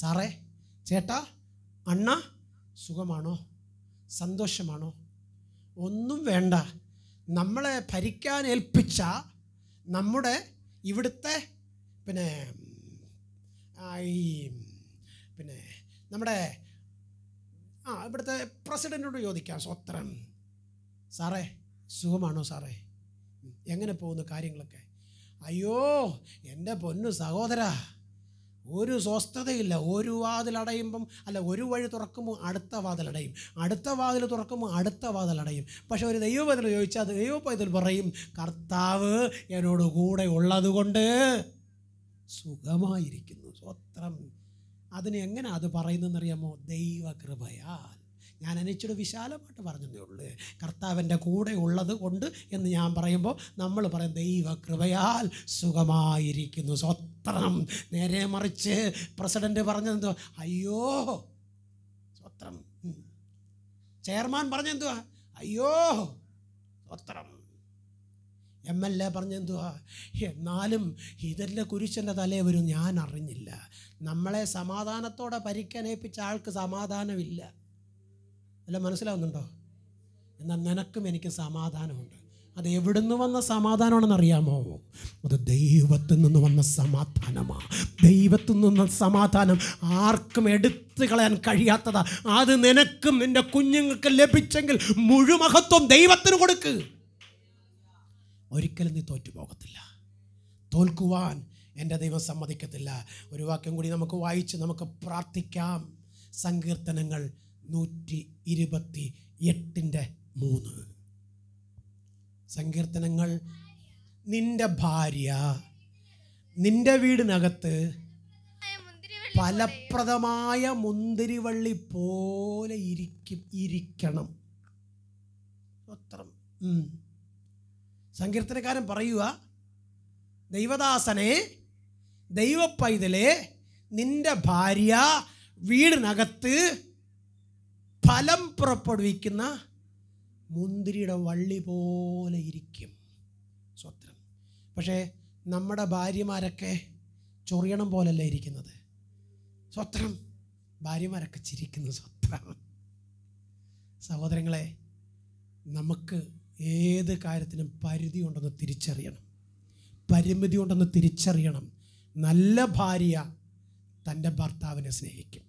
സാറേ ചേട്ടാ അണ്ണ സുഖമാണോ സന്തോഷമാണോ ഒന്നും വേണ്ട നമ്മളെ ഭരിക്കാൻ ഏൽപ്പിച്ച നമ്മുടെ ഇവിടുത്തെ പിന്നെ ഈ പിന്നെ നമ്മുടെ ആ ഇവിടുത്തെ പ്രസിഡൻറ്റോട് ചോദിക്കാം സ്വത്രം സാറേ സുഖമാണോ സാറേ എങ്ങനെ പോകുന്നു കാര്യങ്ങളൊക്കെ അയ്യോ എൻ്റെ പൊന്നു സഹോദര ഒരു സ്വസ്ഥതയില്ല ഒരു വാതിലടയുമ്പം അല്ല ഒരു വഴി തുറക്കുമ്പോൾ അടുത്ത വാതിലടയും അടുത്ത വാതിൽ തുറക്കുമ്പോൾ അടുത്ത വാതിലടയും പക്ഷെ ഒരു ദൈവപൈതൽ ചോദിച്ചാൽ ദൈവപൈതൽ പറയും കർത്താവ് എന്നോട് കൂടെ ഉള്ളതുകൊണ്ട് സുഖമായിരിക്കുന്നു സ്വത്രം അതിന് എങ്ങനെ അത് പറയുന്നതെന്നറിയാമോ ദൈവകൃപയാൽ ഞാൻ അതിനിച്ചിരി വിശാലമായിട്ട് പറഞ്ഞതേ ഉള്ളൂ കർത്താവിൻ്റെ കൂടെ ഉള്ളത് കൊണ്ട് എന്ന് ഞാൻ പറയുമ്പോൾ നമ്മൾ പറയും ദൈവ കൃപയാൽ സുഖമായിരിക്കുന്നു സ്വത്രം നേരെ മറിച്ച് പ്രസിഡൻ്റ് പറഞ്ഞെന്തുവാ അയ്യോ സ്വത്രം ചെയർമാൻ പറഞ്ഞെന്തുവാ അയ്യോ സ്വത്രം എം എൽ എ പറഞ്ഞെന്തുവാ എന്നാലും ഇതിലെ കുരിശൻ്റെ തലേ വരും ഞാൻ അറിഞ്ഞില്ല നമ്മളെ സമാധാനത്തോടെ പരിക്കനേപ്പിച്ച ആൾക്ക് സമാധാനമില്ല അല്ല മനസ്സിലാവുന്നുണ്ടോ എന്നാൽ നിനക്കും എനിക്ക് സമാധാനമുണ്ട് അത് എവിടുന്ന് വന്ന സമാധാനമാണെന്ന് അറിയാമോ അത് ദൈവത്തിൽ നിന്ന് വന്ന സമാധാനമാണ് ദൈവത്തിൽ നിന്ന് സമാധാനം ആർക്കും എടുത്തു കളയാൻ കഴിയാത്തതാ അത് നിനക്കും നിന്റെ കുഞ്ഞുങ്ങൾക്ക് ലഭിച്ചെങ്കിൽ മുഴുമഹത്വം ദൈവത്തിന് കൊടുക്ക് ഒരിക്കലും നീ തോറ്റു പോകത്തില്ല തോൽക്കുവാൻ എൻ്റെ ദൈവം സമ്മതിക്കത്തില്ല ഒരു വാക്യം കൂടി നമുക്ക് വായിച്ച് നമുക്ക് പ്രാർത്ഥിക്കാം സങ്കീർത്തനങ്ങൾ നൂറ്റി ഇരുപത്തി എട്ടിൻ്റെ മൂന്ന് സങ്കീർത്തനങ്ങൾ നിന്റെ ഭാര്യ നിന്റെ വീടിനകത്ത് ഫലപ്രദമായ മുന്തിരിവള്ളി പോലെ ഇരിക്കും ഇരിക്കണം അത്രം സങ്കീർത്തനക്കാരൻ പറയുക ദൈവദാസനെ ദൈവപ്പൈതലെ നിന്റെ ഭാര്യ വീടിനകത്ത് ഫലം പുറപ്പെടുവിക്കുന്ന മുന്തിരിയുടെ വള്ളി പോലെ ഇരിക്കും സ്വത്രം പക്ഷേ നമ്മുടെ ഭാര്യമാരൊക്കെ ചൊറിയണം പോലല്ലേ ഇരിക്കുന്നത് സ്വത്രം ഭാര്യമാരൊക്കെ ചിരിക്കുന്നു സ്വത്രം സഹോദരങ്ങളെ നമുക്ക് ഏത് കാര്യത്തിനും പരിധി ഉണ്ടെന്ന് തിരിച്ചറിയണം പരിമിതി ഉണ്ടെന്ന് തിരിച്ചറിയണം നല്ല ഭാര്യ തൻ്റെ ഭർത്താവിനെ സ്നേഹിക്കും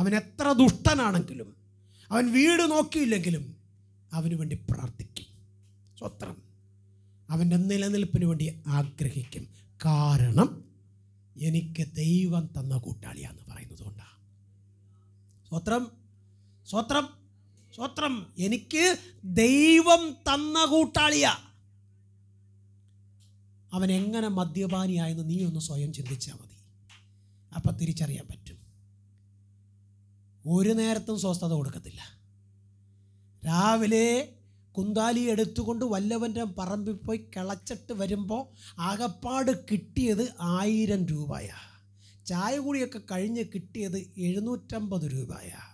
അവൻ എത്ര ദുഷ്ടനാണെങ്കിലും അവൻ വീട് നോക്കിയില്ലെങ്കിലും അവന് വേണ്ടി പ്രാർത്ഥിക്കും സ്വത്രം അവൻ്റെ നിലനിൽപ്പിന് വേണ്ടി ആഗ്രഹിക്കും കാരണം എനിക്ക് ദൈവം തന്ന കൂട്ടാളിയാന്ന് പറയുന്നത് കൊണ്ടാണ് സ്വത്രം സ്വത്രം സ്വത്രം എനിക്ക് ദൈവം തന്ന കൂട്ടാളിയ അവൻ എങ്ങനെ മദ്യപാനിയായെന്ന് നീ ഒന്ന് സ്വയം ചിന്തിച്ചാൽ മതി അപ്പം തിരിച്ചറിയാൻ പറ്റും ഒരു നേരത്തും സ്വസ്ഥത കൊടുക്കത്തില്ല രാവിലെ കുന്താലി എടുത്തുകൊണ്ട് വല്ലവൻ്റെ പറമ്പിൽ പോയി കിളച്ചിട്ട് വരുമ്പോൾ ആകപ്പാട് കിട്ടിയത് ആയിരം രൂപയാ ചായ കുടിയൊക്കെ കഴിഞ്ഞ് കിട്ടിയത് എഴുന്നൂറ്റമ്പത് രൂപയാണ്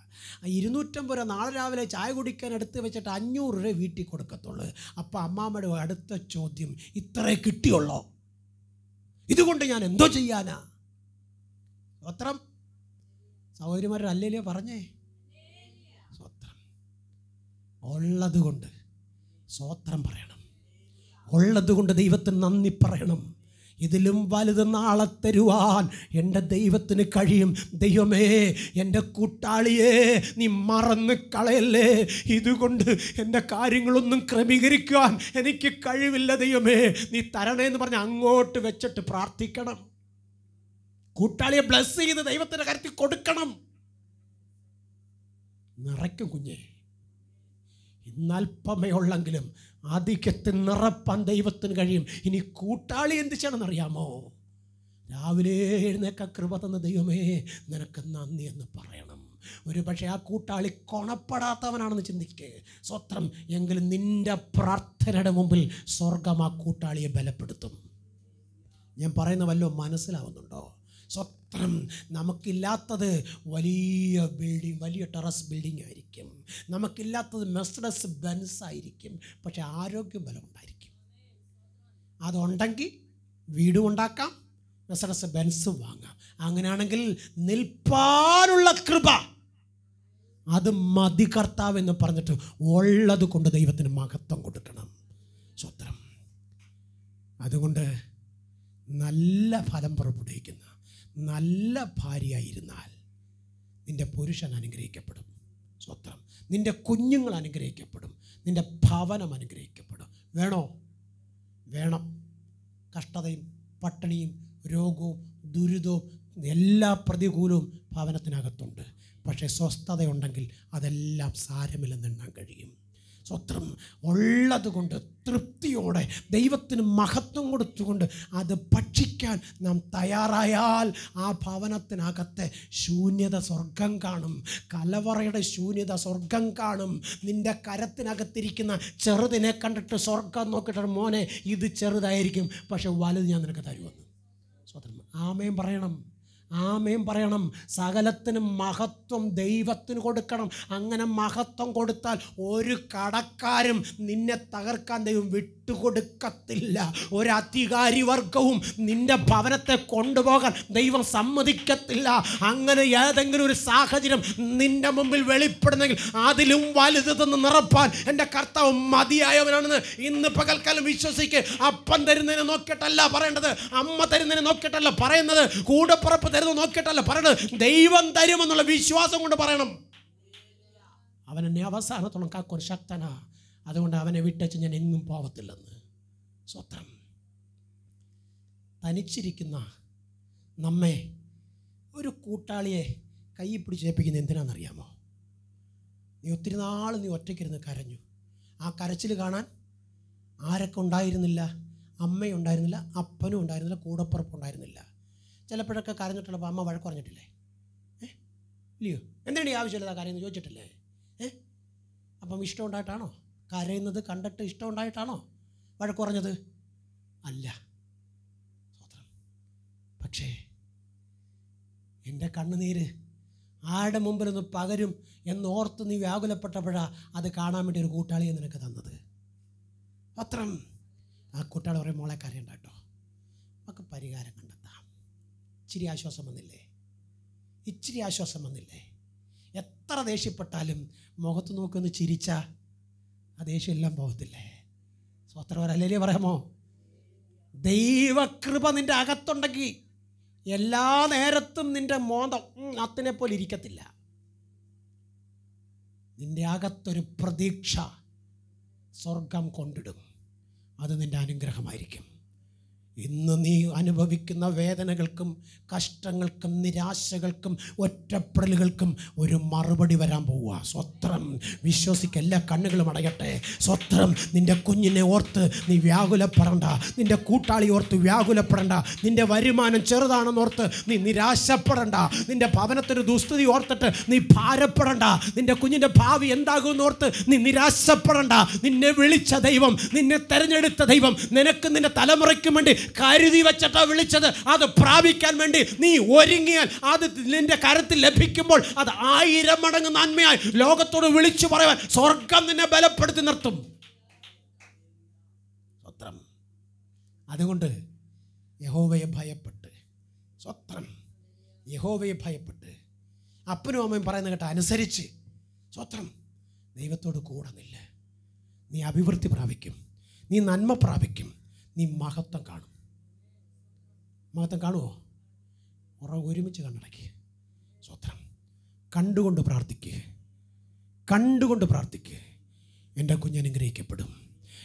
ഇരുന്നൂറ്റമ്പത് രൂപ നാളെ രാവിലെ ചായ കുടിക്കാൻ എടുത്ത് വെച്ചിട്ട് അഞ്ഞൂറ് രൂപ വീട്ടിൽ കൊടുക്കത്തുള്ളൂ അപ്പം അമ്മാമ്മയുടെ അടുത്ത ചോദ്യം ഇത്രേ കിട്ടിയുള്ളോ ഇതുകൊണ്ട് ഞാൻ എന്തോ ചെയ്യാനാ പത്രം സഹോദരിമാരല്ലല്ലോ പറഞ്ഞേ സ്വത്രം ഉള്ളത് സ്വത്രം പറയണം ഉള്ളത് കൊണ്ട് ദൈവത്തിന് നന്ദി പറയണം ഇതിലും വലുത് നാളെ തരുവാൻ എൻ്റെ ദൈവത്തിന് കഴിയും ദൈവമേ എൻ്റെ കൂട്ടാളിയെ നീ മറന്ന് കളയല്ലേ ഇതുകൊണ്ട് എൻ്റെ കാര്യങ്ങളൊന്നും ക്രമീകരിക്കാൻ എനിക്ക് കഴിവില്ല ദൈവമേ നീ തരണേ എന്ന് പറഞ്ഞ് അങ്ങോട്ട് വെച്ചിട്ട് പ്രാർത്ഥിക്കണം കൂട്ടാളിയെ ബ്ലസ് ചെയ്ത് ദൈവത്തിൻ്റെ കാര്യത്തിൽ കൊടുക്കണം നിറയ്ക്കും കുഞ്ഞേ ഇന്നൽപ്പമേ ഉള്ളെങ്കിലും ആധിക്യത്തിൽ നിറപ്പാൻ ദൈവത്തിന് കഴിയും ഇനി കൂട്ടാളി എന്ത് ചെയ്യണമെന്നറിയാമോ രാവിലെ എഴുന്നേക്ക കൃപ തന്ന ദൈവമേ നിനക്ക് നന്ദി എന്ന് പറയണം ഒരു പക്ഷേ ആ കൂട്ടാളി കൊണപ്പെടാത്തവനാണെന്ന് ചിന്തിക്കേ സ്വത്രം എങ്കിലും നിന്റെ പ്രാർത്ഥനയുടെ മുമ്പിൽ സ്വർഗം ആ കൂട്ടാളിയെ ബലപ്പെടുത്തും ഞാൻ പറയുന്ന വല്ലതും മനസ്സിലാവുന്നുണ്ടോ സ്വത്രം നമുക്കില്ലാത്തത് വലിയ ബിൽഡിംഗ് വലിയ ടെറസ് ബിൽഡിംഗ് ആയിരിക്കും നമുക്കില്ലാത്തത് മെസ്ഡസ് ബെൻസ് ആയിരിക്കും പക്ഷെ ആരോഗ്യ ബലം ഉണ്ടായിരിക്കും അതുണ്ടെങ്കിൽ വീടും ഉണ്ടാക്കാം മെസ്ഡസ് ബെൻസ് വാങ്ങാം അങ്ങനെയാണെങ്കിൽ നിൽപ്പാനുള്ള കൃപ അത് മതി കർത്താവ് എന്ന് പറഞ്ഞിട്ട് ഉള്ളത് കൊണ്ട് ദൈവത്തിന് മഹത്വം കൊടുക്കണം സ്വത്രം അതുകൊണ്ട് നല്ല ഫലം പുറപ്പെടുവിക്കുന്ന നല്ല ഭാര്യയായിരുന്നാൽ നിൻ്റെ പുരുഷൻ അനുഗ്രഹിക്കപ്പെടും സ്വത്രം നിൻ്റെ കുഞ്ഞുങ്ങൾ അനുഗ്രഹിക്കപ്പെടും നിൻ്റെ ഭവനം അനുഗ്രഹിക്കപ്പെടും വേണോ വേണം കഷ്ടതയും പട്ടിണിയും രോഗവും ദുരിതവും എല്ലാ പ്രതികൂലവും ഭവനത്തിനകത്തുണ്ട് പക്ഷേ സ്വസ്ഥതയുണ്ടെങ്കിൽ അതെല്ലാം സാരമില്ലെന്നെണ്ണാൻ കഴിയും സ്വത്രം ഉള്ളതുകൊണ്ട് തൃപ്തിയോടെ ദൈവത്തിന് മഹത്വം കൊടുത്തുകൊണ്ട് അത് ഭക്ഷിക്കാൻ നാം തയ്യാറായാൽ ആ ഭവനത്തിനകത്തെ ശൂന്യത സ്വർഗം കാണും കലവറയുടെ ശൂന്യത സ്വർഗം കാണും നിൻ്റെ കരത്തിനകത്തിരിക്കുന്ന ചെറുതിനെ കണ്ടിട്ട് സ്വർഗം നോക്കിയിട്ട് മോനെ ഇത് ചെറുതായിരിക്കും പക്ഷെ വലുത് ഞാൻ നിനക്ക് തരുമെന്ന് സ്വതന്ത്രം ആമയും പറയണം ആമയും പറയണം സകലത്തിനും മഹത്വം ദൈവത്തിന് കൊടുക്കണം അങ്ങനെ മഹത്വം കൊടുത്താൽ ഒരു കടക്കാരും നിന്നെ തകർക്കാൻ ദൈവം വിട്ടു വിട്ടുകൊടുക്കത്തില്ല ഒരധികാരി വർഗവും നിന്റെ ഭവനത്തെ കൊണ്ടുപോകാൻ ദൈവം സമ്മതിക്കത്തില്ല അങ്ങനെ ഏതെങ്കിലും ഒരു സാഹചര്യം നിന്റെ മുമ്പിൽ വെളിപ്പെടുന്നെങ്കിൽ അതിലും വലുത് തന്ന് നിറപ്പാൻ എൻ്റെ കർത്താവ് മതിയായവനാണെന്ന് ഇന്ന് പകൽക്കാലം വിശ്വസിക്കുക അപ്പൻ തരുന്നതിനെ നോക്കിയിട്ടല്ല പറയേണ്ടത് അമ്മ തരുന്നതിനെ നോക്കിയിട്ടല്ല പറയുന്നത് കൂടപ്പുറപ്പ് തരുന്നത് നോക്കിയിട്ടല്ല പറയണത് ദൈവം തരുമെന്നുള്ള വിശ്വാസം കൊണ്ട് പറയണം അവൻ എന്നെ അവസാനത്തോളം കാക്കൊരു ശക്തനാണ് അതുകൊണ്ട് അവനെ വിട്ടച്ച് ഞാൻ എങ്ങും പോവത്തില്ലെന്ന് സ്വത്രം തനിച്ചിരിക്കുന്ന നമ്മെ ഒരു കൂട്ടാളിയെ കൈ പിടിച്ചേപ്പിക്കുന്നത് എന്തിനാണെന്നറിയാമോ നീ ഒത്തിരി നാൾ നീ ഒറ്റയ്ക്കിരുന്ന് കരഞ്ഞു ആ കരച്ചിൽ കാണാൻ ആരൊക്കെ ഉണ്ടായിരുന്നില്ല അമ്മയുണ്ടായിരുന്നില്ല അപ്പനും ഉണ്ടായിരുന്നില്ല ഉണ്ടായിരുന്നില്ല ചിലപ്പോഴൊക്കെ കരഞ്ഞിട്ടുള്ളപ്പോൾ അമ്മ വഴക്ക് പറഞ്ഞിട്ടില്ലേ ഏഹ് ഇല്ലയോ എന്തിനാണ് ഈ ആവശ്യമില്ലാത്ത കാര്യം എന്ന് ചോദിച്ചിട്ടില്ലേ ഏഹ് അപ്പം ഇഷ്ടമുണ്ടായിട്ടാണോ കരയുന്നത് കണ്ടിട്ട് ഇഷ്ടമുണ്ടായിട്ടാണോ വഴക്കുറഞ്ഞത് അല്ല സ്വതന്ത്രം പക്ഷേ എൻ്റെ കണ്ണുനീര് ആരുടെ മുമ്പിൽ ഒന്ന് പകരും എന്നോർത്ത് നീ വ്യാകുലപ്പെട്ടപ്പോഴാണ് അത് കാണാൻ വേണ്ടി ഒരു കൂട്ടാളിയെ നിനക്ക് തന്നത് പത്രം ആ കൂട്ടാളി പറയും മോളെ കരയണ്ട കേട്ടോ നമുക്ക് പരിഹാരം കണ്ടെത്താം ഇച്ചിരി ആശ്വാസം വന്നില്ലേ ഇച്ചിരി ആശ്വാസം വന്നില്ലേ എത്ര ദേഷ്യപ്പെട്ടാലും മുഖത്ത് ഒന്ന് ചിരിച്ചാൽ ആ ദേഷ്യം എല്ലാം പോകത്തില്ലേ സ്വത്രവരല്ലേ പറയാമോ ദൈവകൃപ നിൻ്റെ അകത്തുണ്ടെങ്കിൽ എല്ലാ നേരത്തും നിൻ്റെ മോന്തം അത്തിനെ പോലെ ഇരിക്കത്തില്ല നിൻ്റെ അകത്തൊരു പ്രതീക്ഷ സ്വർഗം കൊണ്ടിടും അത് നിൻ്റെ അനുഗ്രഹമായിരിക്കും ഇന്ന് നീ അനുഭവിക്കുന്ന വേദനകൾക്കും കഷ്ടങ്ങൾക്കും നിരാശകൾക്കും ഒറ്റപ്പെടലുകൾക്കും ഒരു മറുപടി വരാൻ പോവുക സ്വത്രം വിശ്വസിക്കുക എല്ലാ കണ്ണുകളും അടയട്ടെ സ്വത്രം നിൻ്റെ കുഞ്ഞിനെ ഓർത്ത് നീ വ്യാകുലപ്പെടണ്ട നിൻ്റെ കൂട്ടാളി ഓർത്ത് വ്യാകുലപ്പെടണ്ട നിൻ്റെ വരുമാനം ചെറുതാണെന്ന് ഓർത്ത് നീ നിരാശപ്പെടണ്ട നിൻ്റെ ഭവനത്തിന് ദുസ്ഥിതി ഓർത്തിട്ട് നീ ഭാരപ്പെടണ്ട നിൻ്റെ കുഞ്ഞിൻ്റെ ഭാവി എന്താകുമെന്ന് ഓർത്ത് നീ നിരാശപ്പെടണ്ട നിന്നെ വിളിച്ച ദൈവം നിന്നെ തെരഞ്ഞെടുത്ത ദൈവം നിനക്ക് നിൻ്റെ തലമുറയ്ക്കും വേണ്ടി കരുതി വെച്ചിട്ടാ വിളിച്ചത് അത് പ്രാപിക്കാൻ വേണ്ടി നീ ഒരുങ്ങിയാൽ അത് നിന്റെ കരത്തിൽ ലഭിക്കുമ്പോൾ അത് ആയിരം മടങ്ങ് നന്മയായി ലോകത്തോട് വിളിച്ചു പറയാൻ സ്വർഗം നിന്നെ ബലപ്പെടുത്തി നിർത്തും അതുകൊണ്ട് യഹോവയെ ഭയപ്പെട്ട് സ്വത്രം യഹോവയെ ഭയപ്പെട്ട് അപ്പനും അമ്മയും പറയുന്ന കേട്ട അനുസരിച്ച് സ്വത്രം ദൈവത്തോട് കൂടെ നില്ല നീ അഭിവൃദ്ധി പ്രാപിക്കും നീ നന്മ പ്രാപിക്കും നീ മഹത്വം കാണും മഹത്വം കാണുമോ ഉറവ് ഒരുമിച്ച് കണ്ണടക്കി സ്വത്രം കണ്ടുകൊണ്ട് പ്രാർത്ഥിക്കുക കണ്ടുകൊണ്ട് പ്രാർത്ഥിക്കുക എൻ്റെ കുഞ്ഞനുഗ്രഹിക്കപ്പെടും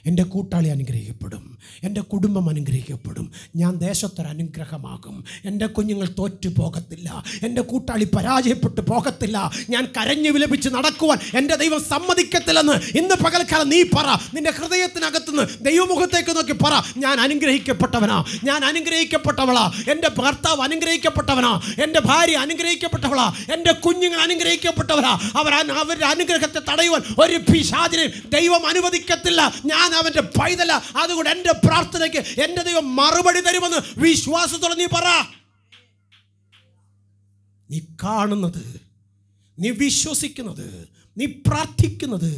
എൻ്റെ കൂട്ടാളി അനുഗ്രഹിക്കപ്പെടും എൻ്റെ കുടുംബം അനുഗ്രഹിക്കപ്പെടും ഞാൻ ദേശത്തൊരു അനുഗ്രഹമാകും എൻ്റെ കുഞ്ഞുങ്ങൾ തോറ്റു പോകത്തില്ല എൻ്റെ കൂട്ടാളി പരാജയപ്പെട്ടു പോകത്തില്ല ഞാൻ കരഞ്ഞു വിലപിച്ച് നടക്കുവാൻ എൻ്റെ ദൈവം സമ്മതിക്കത്തില്ലെന്ന് ഇന്ന് പകൽക്കാലം നീ പറ നിൻ്റെ ഹൃദയത്തിനകത്തുനിന്ന് ദൈവമുഖത്തേക്ക് നോക്കി പറ ഞാൻ അനുഗ്രഹിക്കപ്പെട്ടവനാ ഞാൻ അനുഗ്രഹിക്കപ്പെട്ടവളാ എൻ്റെ ഭർത്താവ് അനുഗ്രഹിക്കപ്പെട്ടവനാ എൻ്റെ ഭാര്യ അനുഗ്രഹിക്കപ്പെട്ടവളാ എൻ്റെ കുഞ്ഞുങ്ങൾ അനുഗ്രഹിക്കപ്പെട്ടവരാ അവർ അവരുടെ അനുഗ്രഹത്തെ തടയുവാൻ ഒരു പിശാചിനെയും ദൈവം അനുവദിക്കത്തില്ല ഞാൻ ഞാൻ അവൻ്റെ പൈതല അതുകൊണ്ട് എൻ്റെ പ്രാർത്ഥനയ്ക്ക് എൻ്റെ ദൈവം മറുപടി തരുമെന്ന് വിശ്വാസത്തോടെ നീ പറ നീ കാണുന്നത് നീ വിശ്വസിക്കുന്നത് നീ പ്രാർത്ഥിക്കുന്നത്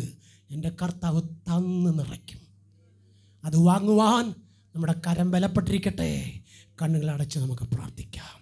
എൻ്റെ കർത്താവ് തന്ന് നിറയ്ക്കും അത് വാങ്ങുവാൻ നമ്മുടെ കരം ബലപ്പെട്ടിരിക്കട്ടെ കണ്ണുകൾ അടച്ച് നമുക്ക് പ്രാർത്ഥിക്കാം